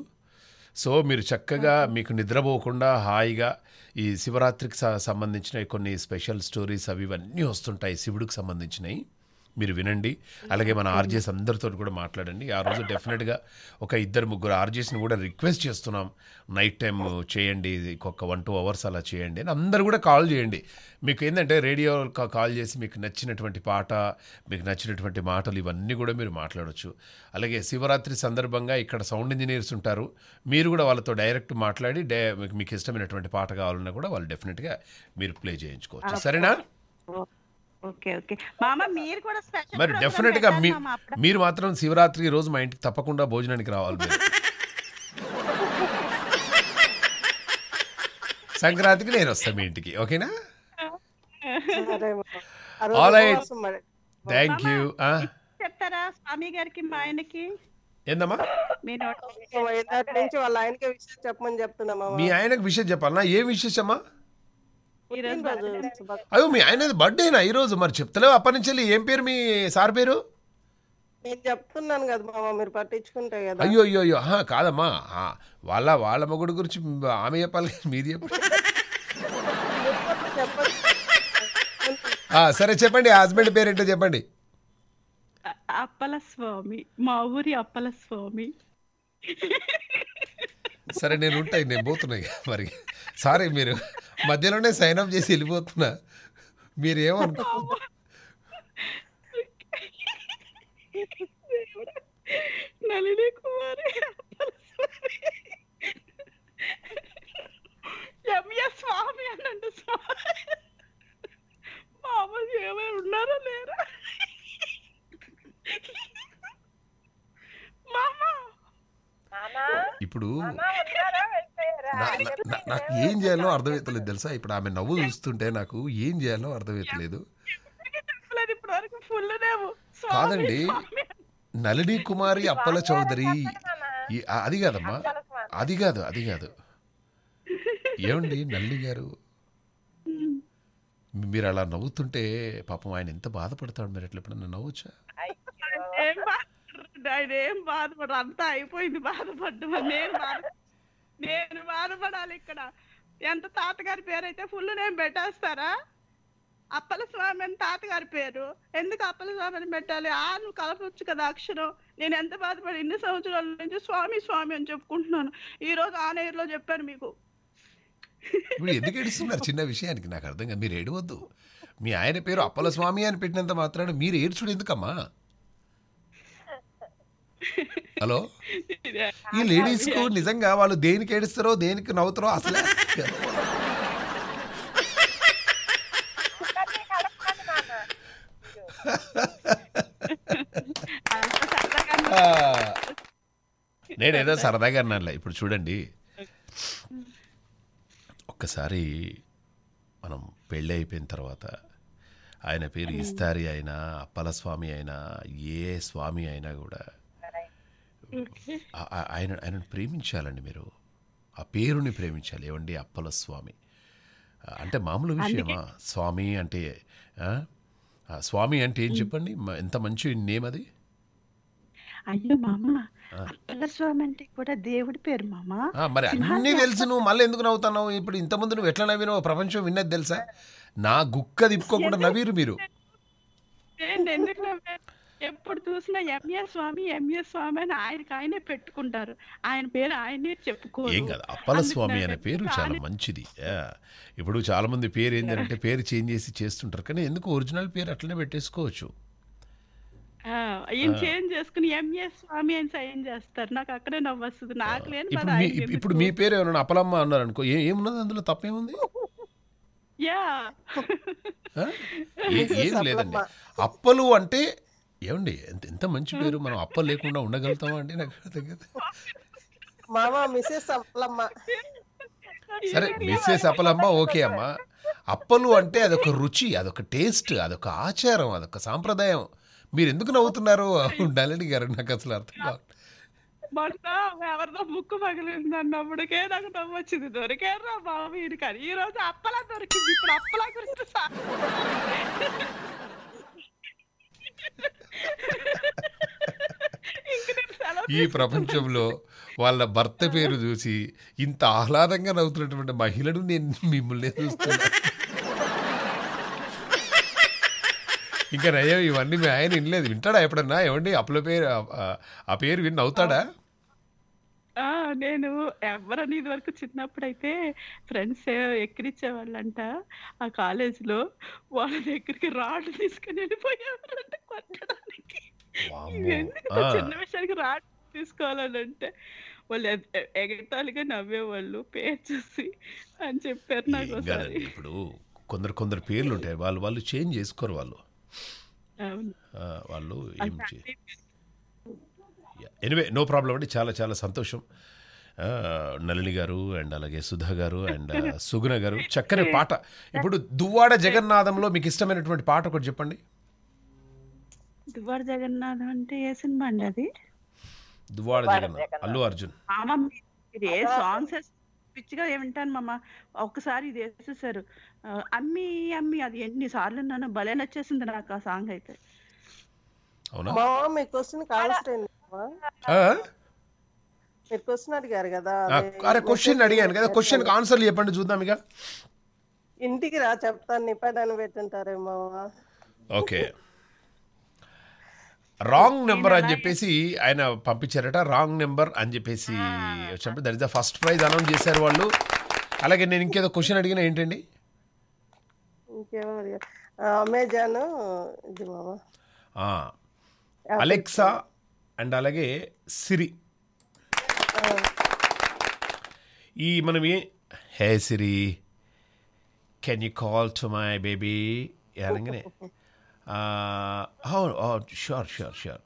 సో మీరు చక్కగా మీకు నిద్రపోకుండా హాయిగా ఈ శివరాత్రికి సంబంధించిన కొన్ని స్పెషల్ స్టోరీస్ అవి ఇవన్నీ వస్తుంటాయి శివుడికి సంబంధించినవి మీరు వినండి అలాగే మన ఆర్జేస్ అందరితో కూడా మాట్లాడండి ఆ రోజు డెఫినెట్గా ఒక ఇద్దరు ముగ్గురు ఆర్జేస్ని కూడా రిక్వెస్ట్ చేస్తున్నాం నైట్ టైం చేయండి ఒక వన్ టూ అవర్స్ అలా చేయండి అని అందరు కూడా కాల్ చేయండి మీకు ఏంటంటే రేడియో కాల్ చేసి మీకు నచ్చినటువంటి పాట మీకు నచ్చినటువంటి మాటలు ఇవన్నీ కూడా మీరు మాట్లాడవచ్చు అలాగే శివరాత్రి సందర్భంగా ఇక్కడ సౌండ్ ఇంజనీర్స్ ఉంటారు మీరు కూడా వాళ్ళతో డైరెక్ట్ మాట్లాడి డే మీకు ఇష్టమైనటువంటి పాట కావాలన్నా కూడా వాళ్ళు డెఫినెట్గా మీరు ప్లే చేయించుకోవచ్చు సరేనా మరి డెఫినెట్ గా మీరు మాత్రం శివరాత్రి రోజు మా ఇంటికి తప్పకుండా భోజనానికి రావాలి సంక్రాంతికి నేను వస్తాను మీ ఇంటికి ఓకేనా థ్యాంక్ యూ ah. చెప్తారా స్వామి గారికి మా ఆయనకి ఏందమ్మా మీ ఆయనకి విషయం చెప్పమని చెప్తున్నామా మీ ఆయనకు విషయం చెప్పాలనా ఏ విశేషమా అయ్యో మీ ఆయన బర్త్డేనా ఈ రోజు మరి చెప్తలేవు అప్పటి నుంచి ఏం పేరు మీ సార్ పేరు నేను చెప్తున్నాను కదా మామ మీరు పట్టించుకుంటే కదా అయ్యో అయ్యో అయ్యో కాదమ్మా వాళ్ళ వాళ్ళ మగుడు గురించి ఆమె చెప్పాలి మీది చెప్పాలి సరే చెప్పండి హస్బెండ్ ఏంటో చెప్పండి అప్పల స్వామి మా ఊరి అప్పల స్వామి సరే నేను ఉంటాయి నేను పోతున్నాయి మరి సారీ మీరు మధ్యలోనే సైన్ అప్ చేసి వెళ్ళిపోతున్నా మీరు ఏమనుకో కుమారి స్వామి ఏమైనా ఉన్నారా లేరా ఇప్పుడు నాకు ఏం చేయాలో అర్థమవుతలేదు తెలుసా ఇప్పుడు ఆమె నవ్వు చూస్తుంటే నాకు ఏం చేయాలో అర్థమవుతలేదు కాదండి నలిని కుమారి అప్పల చౌదరి అది కాదమ్మా అది కాదు అది కాదు ఏమండి నల్లి గారు మీరు అలా నవ్వుతుంటే పాపం ఆయన ఎంత బాధపడతాడు మీరు ఎట్లా ఎప్పుడన్నా నవ్వచ్చా ఏం బాధపడరు అంతా అయిపోయింది బాధపడ్డం నేను బాధ నేను బాధపడాలి ఇక్కడ ఎంత తాతగారి పేరు అయితే ఫుల్ నేను పెట్టేస్తారా అప్పల స్వామి అని తాతగారి పేరు ఎందుకు అప్పల స్వామి అని పెట్టాలి ఆ నువ్వు కలపచ్చు కదా అక్షరం నేను ఎంత బాధపడి ఇన్ని సంవత్సరాల నుంచి స్వామి స్వామి అని చెప్పుకుంటున్నాను ఈ రోజు ఆ నేరులో చెప్పాను మీకు ఇప్పుడు ఎందుకు ఏడుస్తున్నారు చిన్న విషయానికి నాకు అర్థం కాదు మీరు ఏడవద్దు మీ ఆయన పేరు అప్పల స్వామి అని పెట్టినంత మాత్రాన మీరు ఏడ్చుడు ఎందుకమ్మా హలో ఈ లేడీస్ కు నిజంగా వాళ్ళు దేనికి ఏడుస్తారో దేనికి నవ్వుతారో అసలే నేనేదో సరదాగా అన్నా ఇప్పుడు చూడండి ఒక్కసారి మనం పెళ్ళి అయిపోయిన తర్వాత ఆయన పేరు ఇస్తారి అయినా అప్పలస్వామి అయినా ఏ స్వామి అయినా కూడా ఆయన ఆయనను ప్రేమించాలండి మీరు ఆ పేరుని ప్రేమించాలి ఏమండి అప్పల స్వామి అంటే మామూలు విషయమా స్వామి అంటే స్వామి అంటే ఏం చెప్పండి ఎంత మంచి నేమ్ అది అయ్యో మామ అప్పలస్వామి అంటే కూడా దేవుడి పేరు మామ మరి అన్ని తెలుసు నువ్వు మళ్ళీ ఎందుకు నవ్వుతున్నావు ఇప్పుడు ఇంతకుముందు నువ్వు ఎట్లా నవ్వినావు ప్రపంచం విన్నది తెలుసా నా గుక్క దిప్పుకోకుండా నవ్విరు మీరు ఎప్పుడు చూసినా ఎంఏ స్వామి ఎంఏ స్వామి అని ఆయనకి ఆయనే పెట్టుకుంటారు ఆయన పేరు ఆయనే చెప్పుకోరు ఏం కదా అప్పల స్వామి అనే పేరు చాలా మంచిది ఇప్పుడు చాలా మంది పేరు ఏంటంటే పేరు చేంజ్ చేసి చేస్తుంటారు కానీ ఎందుకు ఒరిజినల్ పేరు అట్లనే పెట్టేసుకోవచ్చు చేంజ్ చేసుకుని ఎంఏ స్వామి అని సైన్ చేస్తారు నాకు అక్కడే నవ్వస్తుంది నాకు లేని ఇప్పుడు మీ పేరు ఏమన్నా అప్పలమ్మ అన్నారు అనుకో ఏమున్నది అందులో తప్పేముంది ఏం లేదండి అప్పలు అంటే ఏమండి ఎంత ఎంత మంచి పేరు మనం అప్ప లేకుండా ఉండగలుగుతామా అండి నాకు అర్థం కదా మామ మిస్సెస్ అప్పలమ్మ సరే మిస్సెస్ అప్పలమ్మ ఓకే అమ్మా అప్పలు అంటే అదొక రుచి అదొక టేస్ట్ అదొక ఆచారం అదొక సాంప్రదాయం మీరు ఎందుకు నవ్వుతున్నారు ఉండాలని గారు నాకు అసలు అర్థం కావట్లేదు మొన్న ఎవరితో ముక్కు పగిలింది అన్నప్పటికే నాకు నవ్వు వచ్చింది దొరికారా బాబు కానీ ఈ రోజు అప్పలా దొరికింది ఇప్పుడు అప్పలా గురించి ఈ ప్రపంచంలో వాళ్ళ భర్త పేరు చూసి ఇంత ఆహ్లాదంగా నవ్వుతున్నటువంటి మహిళను నేను మిమ్మల్ని చూస్తున్నా ఇంకా నయ్యం ఇవన్నీ మీ ఆయన వినలేదు వింటాడా ఎప్పుడన్నా ఏమండి అప్పుల పేరు ఆ పేరు విని నవ్వుతాడా ఆ నేను ఎవరని ఇది వరకు చిన్నప్పుడైతే ఫ్రెండ్స్ ఎక్కిరిచ్చేవాళ్ళంట ఆ కాలేజ్ లో వాళ్ళ దగ్గరికి రాడ్ తీసుకుని వెళ్ళిపోయేవాళ్ళంట కొట్టడానికి ఎందుకు చిన్న విషయానికి రాడ్ తీసుకోవాలంటే వాళ్ళు ఎగతాళిగా నవ్వేవాళ్ళు పేరు చూసి అని చెప్పారు నాకు ఇప్పుడు కొందరు కొందరు పేర్లు ఉంటాయి వాళ్ళు వాళ్ళు చేంజ్ చేసుకోరు వాళ్ళు వాళ్ళు ఏం ఎనివే నో ప్రాబ్లం అండి చాలా చాలా సంతోషం నళిని గారు అండ్ అలాగే సుధా గారు అండ్ సుగుణ గారు చక్కని పాట ఇప్పుడు దువ్వాడ జగన్నాథంలో మీకు ఇష్టమైనటువంటి పాట ఒకటి చెప్పండి దువ్వాడ జగన్నాథం అంటే ఏ సినిమా అండి అది దువ్వాడ జగన్నాథ్ అల్లు అర్జున్ ఇది ఏ సాంగ్స్ పిచ్చిగా ఏమింటాను మమ్మ ఒక్కసారి ఇది వేసేసారు అమ్మి అమ్మి అది ఎన్ని సార్లు విన్నాను భలే నచ్చేసింది నాకు ఆ సాంగ్ అయితే అవునా మీకు క్వశ్చన్ కావాల్సింది మీరు క్వశ్చన్ అడిగారు కదా అరే క్వశ్చన్ అడిగాను కదా క్వశ్చన్ ఆన్సర్లు చెప్పండి చూద్దాం ఇక ఇంటికి రా చెప్తాను నీ పైన పెట్టుంటారేమో ఓకే రాంగ్ నెంబర్ అని చెప్పేసి ఆయన పంపించారట రాంగ్ నెంబర్ అని చెప్పేసి వచ్చినప్పుడు that is the first prize announce చేశారు వాళ్ళు అలాగే నేను ఇంకేదో క్వశ్చన్ అడిగిన ఏంటండి అమెజాన్ అలెక్సా అండ్ అలాగే సిరి ఈ మనం ఏ hey Siri can you call to my baby అనగానే షూర్ షూర్ షూర్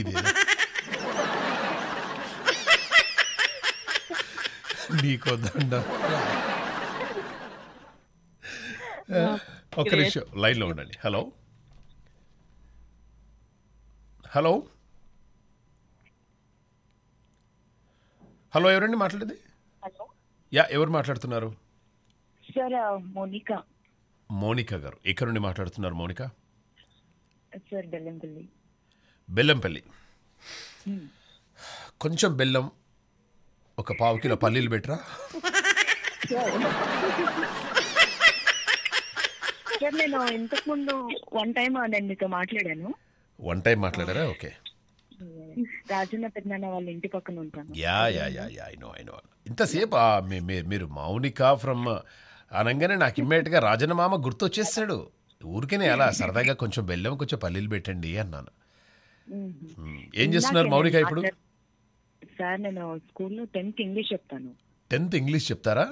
ఇది నీకొద్దండ ఒక్క నిమిషం లైన్లో ఉండండి హలో హలో హలో ఎవరండి మాట్లాడేది యా ఎవరు మాట్లాడుతున్నారు మోనిక మోనికా మోనికా గారు ఎక్కడి నుండి మాట్లాడుతున్నారు మోనిక బెల్లంపల్లి బెల్లంపల్లి కొంచెం బెల్లం ఒక పావు కిలో పల్లీలు పెట్టరా సార్ నేను ఇంతకు ముందు వన్ టైం నేను మీతో మాట్లాడాను వన్ టైం మాట్లాడారా ఓకే రాజన్న పెద్దనాన్న వాళ్ళ ఇంటి పక్కన ఉంటాను yeah yeah yeah yeah I know I know ఇంతసేపు ఆ మీరు మౌనిక ఫ్రమ్ అనగానే నాకు ఇమ్మీడియట్గా రాజన్న మామ గుర్తొచ్చేసాడు ఊరికేనే అలా సరదాగా కొంచెం బెల్లం కొంచెం పల్లీలు పెట్టండి అన్నాను ఏం చేస్తున్నారు మౌనిక ఇప్పుడు సార్ నేను స్కూల్లో టెన్త్ ఇంగ్లీష్ చెప్తాను టెన్త్ ఇంగ్లీష్ చెప్తారా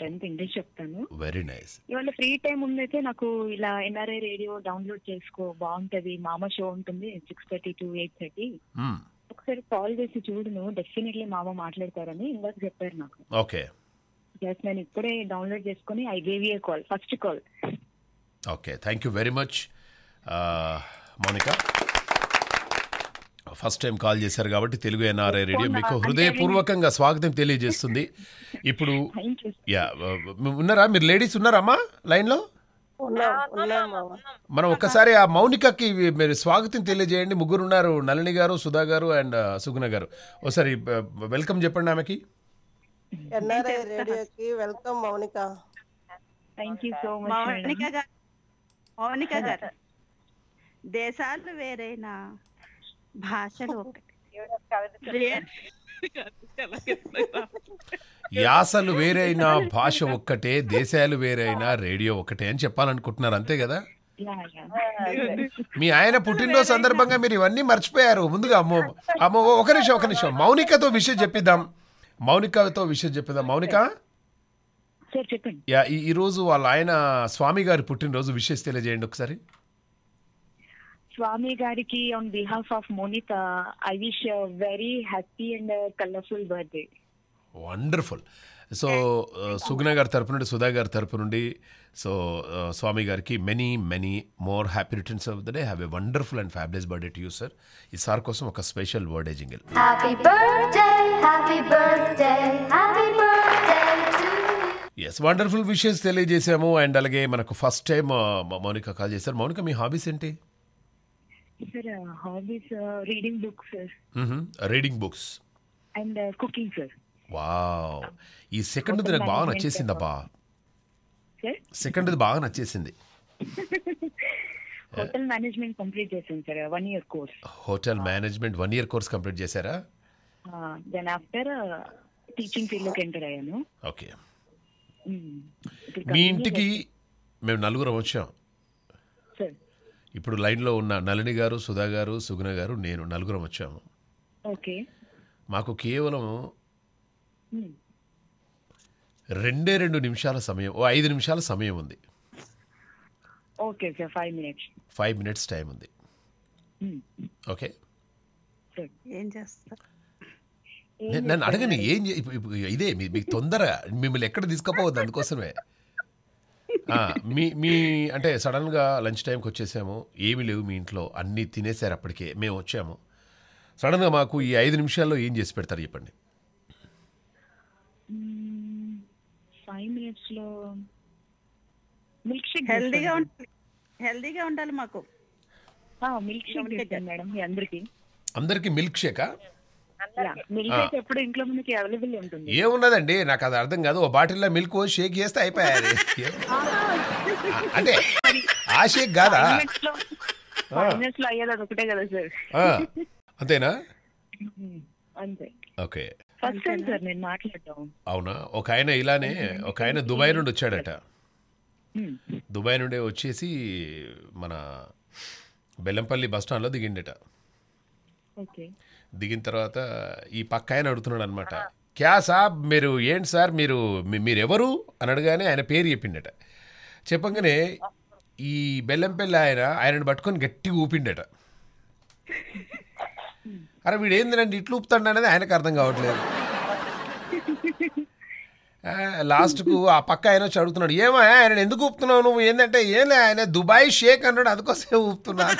టెన్త్ ఇంగ్లీష్ చెప్తాను వెరీ నైస్ ఇవాళ ఫ్రీ టైం ఉందైతే నాకు ఇలా ఎన్ఆర్ఐ రేడియో డౌన్లోడ్ చేసుకో బాగుంటది మామ షో ఉంటుంది six thirty to eight thirty hmm. ఒకసారి కాల్ చేసి చూడును డెఫినెట్లీ మామ మాట్లాడతారని ఇందాక చెప్పారు నాకు ఓకే జస్ట్ నేను ఇప్పుడే డౌన్లోడ్ చేసుకుని I gave a call first call okay thank you very much Monika first time call చేశారు కాబట్టి తెలుగు ఎన్ఆర్ఐ రేడియో మీకు హృదయపూర్వకంగా స్వాగతం తెలియజేస్తుంది ఇప్పుడు యా ఉన్నారా మీరు లేడీస్ ఉన్నారమ్మా లైన్లో మనం ఒక్కసారి ఆ మౌనికకి మీరు స్వాగతం తెలియజేయండి ముగ్గురు ఉన్నారు నళిని గారు సుధా గారు అండ్ సుగుణ గారు ఒకసారి వెల్కమ్ చెప్పండి ఆమెకి వెల్కమ్ మౌనిక మౌనిక దేశాలు వేరైనా యాసలు వేరైనా భాష ఒక్కటే దేశాలు వేరైనా రేడియో ఒకటే అని చెప్పాలనుకుంటున్నారు అంతే కదా మీ ఆయన పుట్టినరోజు సందర్భంగా మీరు ఇవన్నీ మర్చిపోయారు ముందుగా అమ్మో అమ్మో ఒక నిమిషం ఒక నిమిషం మౌనికతో విషయం చెప్పిద్దాం మౌనికతో విషయం చెప్పిద్దాం మౌనిక యా ఈరోజు వాళ్ళ ఆయన స్వామి గారి పుట్టినరోజు విషయం తెలియజేయండి ఒకసారి స్వామి గారికి on behalf of Monitha I wish very happy and colourful birthday wonderful so Sugna గారి తరపు నుండి సుధా గారి తరపు నుండి సో స్వామి గారికి many many more happy returns of the day have a wonderful and fabulous birthday to you sir ఈ సార్ కోసం ఒక special birthday jingle happy birthday happy birthday happy birthday yes wonderful wishes తెలియజేశాము అండ్ అలాగే మనకు first time Mounika call చేశారు మౌనిక మీ hobbies ఏంటి sir hobbies reading books reading books and cooking sir wow ఈ సెకండ్ నాకు బాగా నచ్చేసింది అబ్బా సెకండ్ సెకండ్ బాగా నచ్చేసింది హోటల్ మేనేజ్మెంట్ కంప్లీట్ చేశాను sir one year course hotel management one year course complete చేశారా దెన్ ఆఫ్టర్ టీచింగ్ ఫీల్డ్ లోకి ఎంటర్ అయ్యాను ఓకే hmm. మీ ఇంటికి మేము నలుగురం వచ్చాం ఇప్పుడు లైన్లో ఉన్న నలిని గారు సుధా గారు సుగుణ గారు నేను నలుగురం వచ్చాము ఓకే మాకు కేవలం రెండే రెండు నిమిషాల సమయం ఓ ఐదు నిమిషాల సమయం ఉంది okay okay five minutes five minutes time ఉంది ఓకే నన్ను అడగను ఏం ఇదే మీకు తొందర మిమ్మల్ని ఎక్కడ తీసుకోపోవద్దు అందుకోసమే మీ మీ అంటే సడన్గా లంచ్ టైంకి వచ్చేసాము ఏమి లేవు మీ ఇంట్లో అన్నీ తినేశారు అప్పటికే మేము వచ్చాము సడన్గా మాకు ఈ ఐదు నిమిషాల్లో ఏం చేసి పెడతారు చెప్పండి మిల్క్ షేక్ హెల్దీగా ఉండాలి మాకు మిల్క్ అందరికి అందరికి మిల్క్ షేకా మిల్క్ ఎప్పుడు ఇంట్లో మనకి అవైలబుల్ ఉంటుంది ఏమున్నదండి నాకు అది అర్థం కాదు ఓ బాటిల్లో మిల్క్ షేక్ చేస్తే అయిపోయాది అంటే ఆ షేక్ కాదా ఒకటే కదా సార్ అంతేనా అంతే ఓకే ఫస్ట్ టైం సార్ నేను అవునా ఒక ఆయన ఇలానే ఒక ఆయన దుబాయ్ నుండి వచ్చాడట దుబాయ్ నుండి వచ్చేసి మన బెల్లంపల్లి బస్టాండ్ లో దిగిండట ఓకే దిగిన తర్వాత ఈ పక్క ఆయన అడుగుతున్నాడు అనమాట క్యా సాబ్ మీరు ఏంటి సార్ మీరు ఎవరు అని అడగానే ఆయన పేరు చెప్పిండట చెప్పంగానే ఈ బెల్లంపల్లి ఆయన ఆయనను పట్టుకొని గట్టిగా ఊపిండట అరే వీడు ఏందినండి ఇట్లు ఊపుతాడు అనేది ఆయనకు అర్థం కావట్లేదు లాస్ట్కు ఆ పక్క ఆయన వచ్చి అడుగుతున్నాడు ఏమో ఆయన ఎందుకు ఊపుతున్నావు నువ్వు ఏంటంటే ఏం ఆయన దుబాయ్ షేక్ అన్నాడు అదికోసం ఊపుతున్నాడు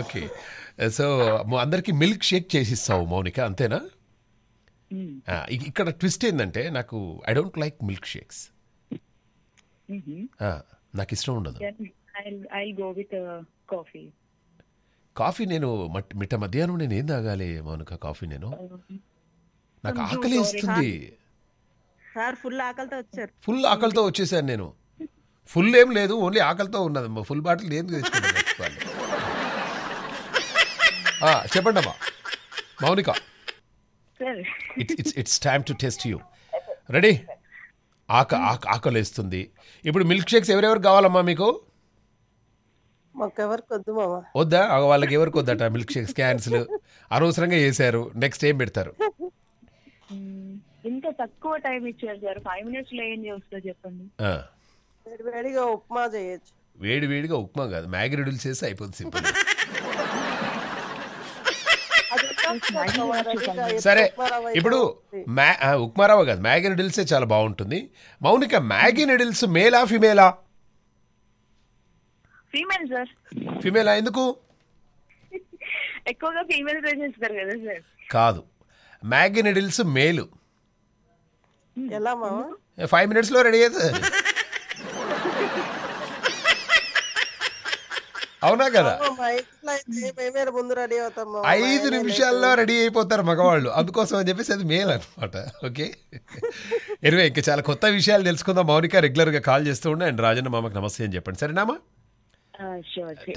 ఓకే సో అందరికీ మిల్క్ షేక్ చేసిస్తావు మౌనిక అంతేనా ఇక్కడ ట్విస్ట్ ఏంటంటే నాకు I don't like milk shakes నాకు ఇష్టం ఉండదు uh, కాఫీ నేను మిట్ట మధ్యాహ్నం నేను ఏం తాగాలి మౌనిక కాఫీ నేను um, నాకు ఆకలి ఇస్తుంది ఫుల్ ఆకలితో ఫుల్ ఆకలితో వచ్చేసాను నేను ఫుల్ ఏం లేదు ఓన్లీ ఆకలితో ఉన్నది ఫుల్ బాటిల్ ఏం తెచ్చుకోవాలి చెప్పండి అమ్మా Mounika it's it's it's time to test you ready ఆక hmm. ఆక ఆకలేస్తుంది ఇప్పుడు మిల్క్ షేక్స్ ఎవరెవరు కావాలమ్మా మీకు వద్దా వాళ్ళకి ఎవరికి వద్దట మిల్క్ షేక్స్ క్యాన్సిల్ అనవసరంగా చేశారు నెక్స్ట్ ఏం పెడతారు hmm. ఇంకా తక్కువ టైం ఇచ్చారు సార్ ఫైవ్ మినిట్స్ లో ఏం చేస్తా చెప్పండి వేడివేడిగా ఉప్మా చేయొచ్చు వేడివేడిగా ఉప్మా కాదు మ్యాగీ నూడిల్స్ చేసి అయిపోతుంది సింపుల్ సరే ఇప్పుడు మ్యా ఉప్మారావు కాదు మ్యాగీ నూడిల్సే చాలా బాగుంటుంది మౌనిక మ్యాగీ నూడిల్స్ మేలా ఫిమేలా సార్ ఫిమేలా ఎందుకు ఎక్కువగా కదా సార్ కాదు మ్యాగీ నూడిల్స్ మేలు ఎలా ఫైవ్ లో రెడీ అవుతుంది అవునా కదా ఐదు నిమిషాల్లో రెడీ అయిపోతారు మగవాళ్ళు అందుకోసం అని చెప్పేసి అది మేల్ అనమాట ఓకే ఎనివే ఇంకా చాలా కొత్త విషయాలు తెలుసుకుందాం మౌనిక రెగ్యులర్ గా కాల్ చేస్తూ ఉండే అండ్ రాజన్న మామకు నమస్తే అని చెప్పండి సరేనామా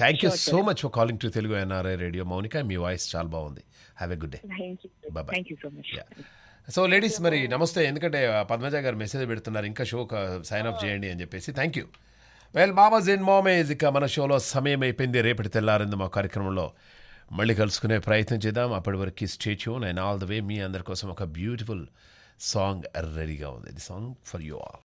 thank you so much for calling to Telugu NRI radio Mounika మీ వాయిస్ చాలా బాగుంది have a good day bye so ladies మరి నమస్తే ఎందుకంటే పద్మజ గారు మెసేజ్ పెడుతున్నారు ఇంకా షో సైన్ ఆఫ్ చేయండి అని చెప్పేసి థ్యాంక్ యూ వెల్ మామాజ్ ఇన్ మోమేజ్ ఇక మన షోలో సమయం అయిపోయింది రేపటి తెల్లారింది మా కార్యక్రమంలో మళ్ళీ కలుసుకునే ప్రయత్నం చేద్దాం అప్పటి వరకు stay tuned and all the way మీ అందరి కోసం ఒక బ్యూటిఫుల్ సాంగ్ రెడీగా ఉంది the song for you all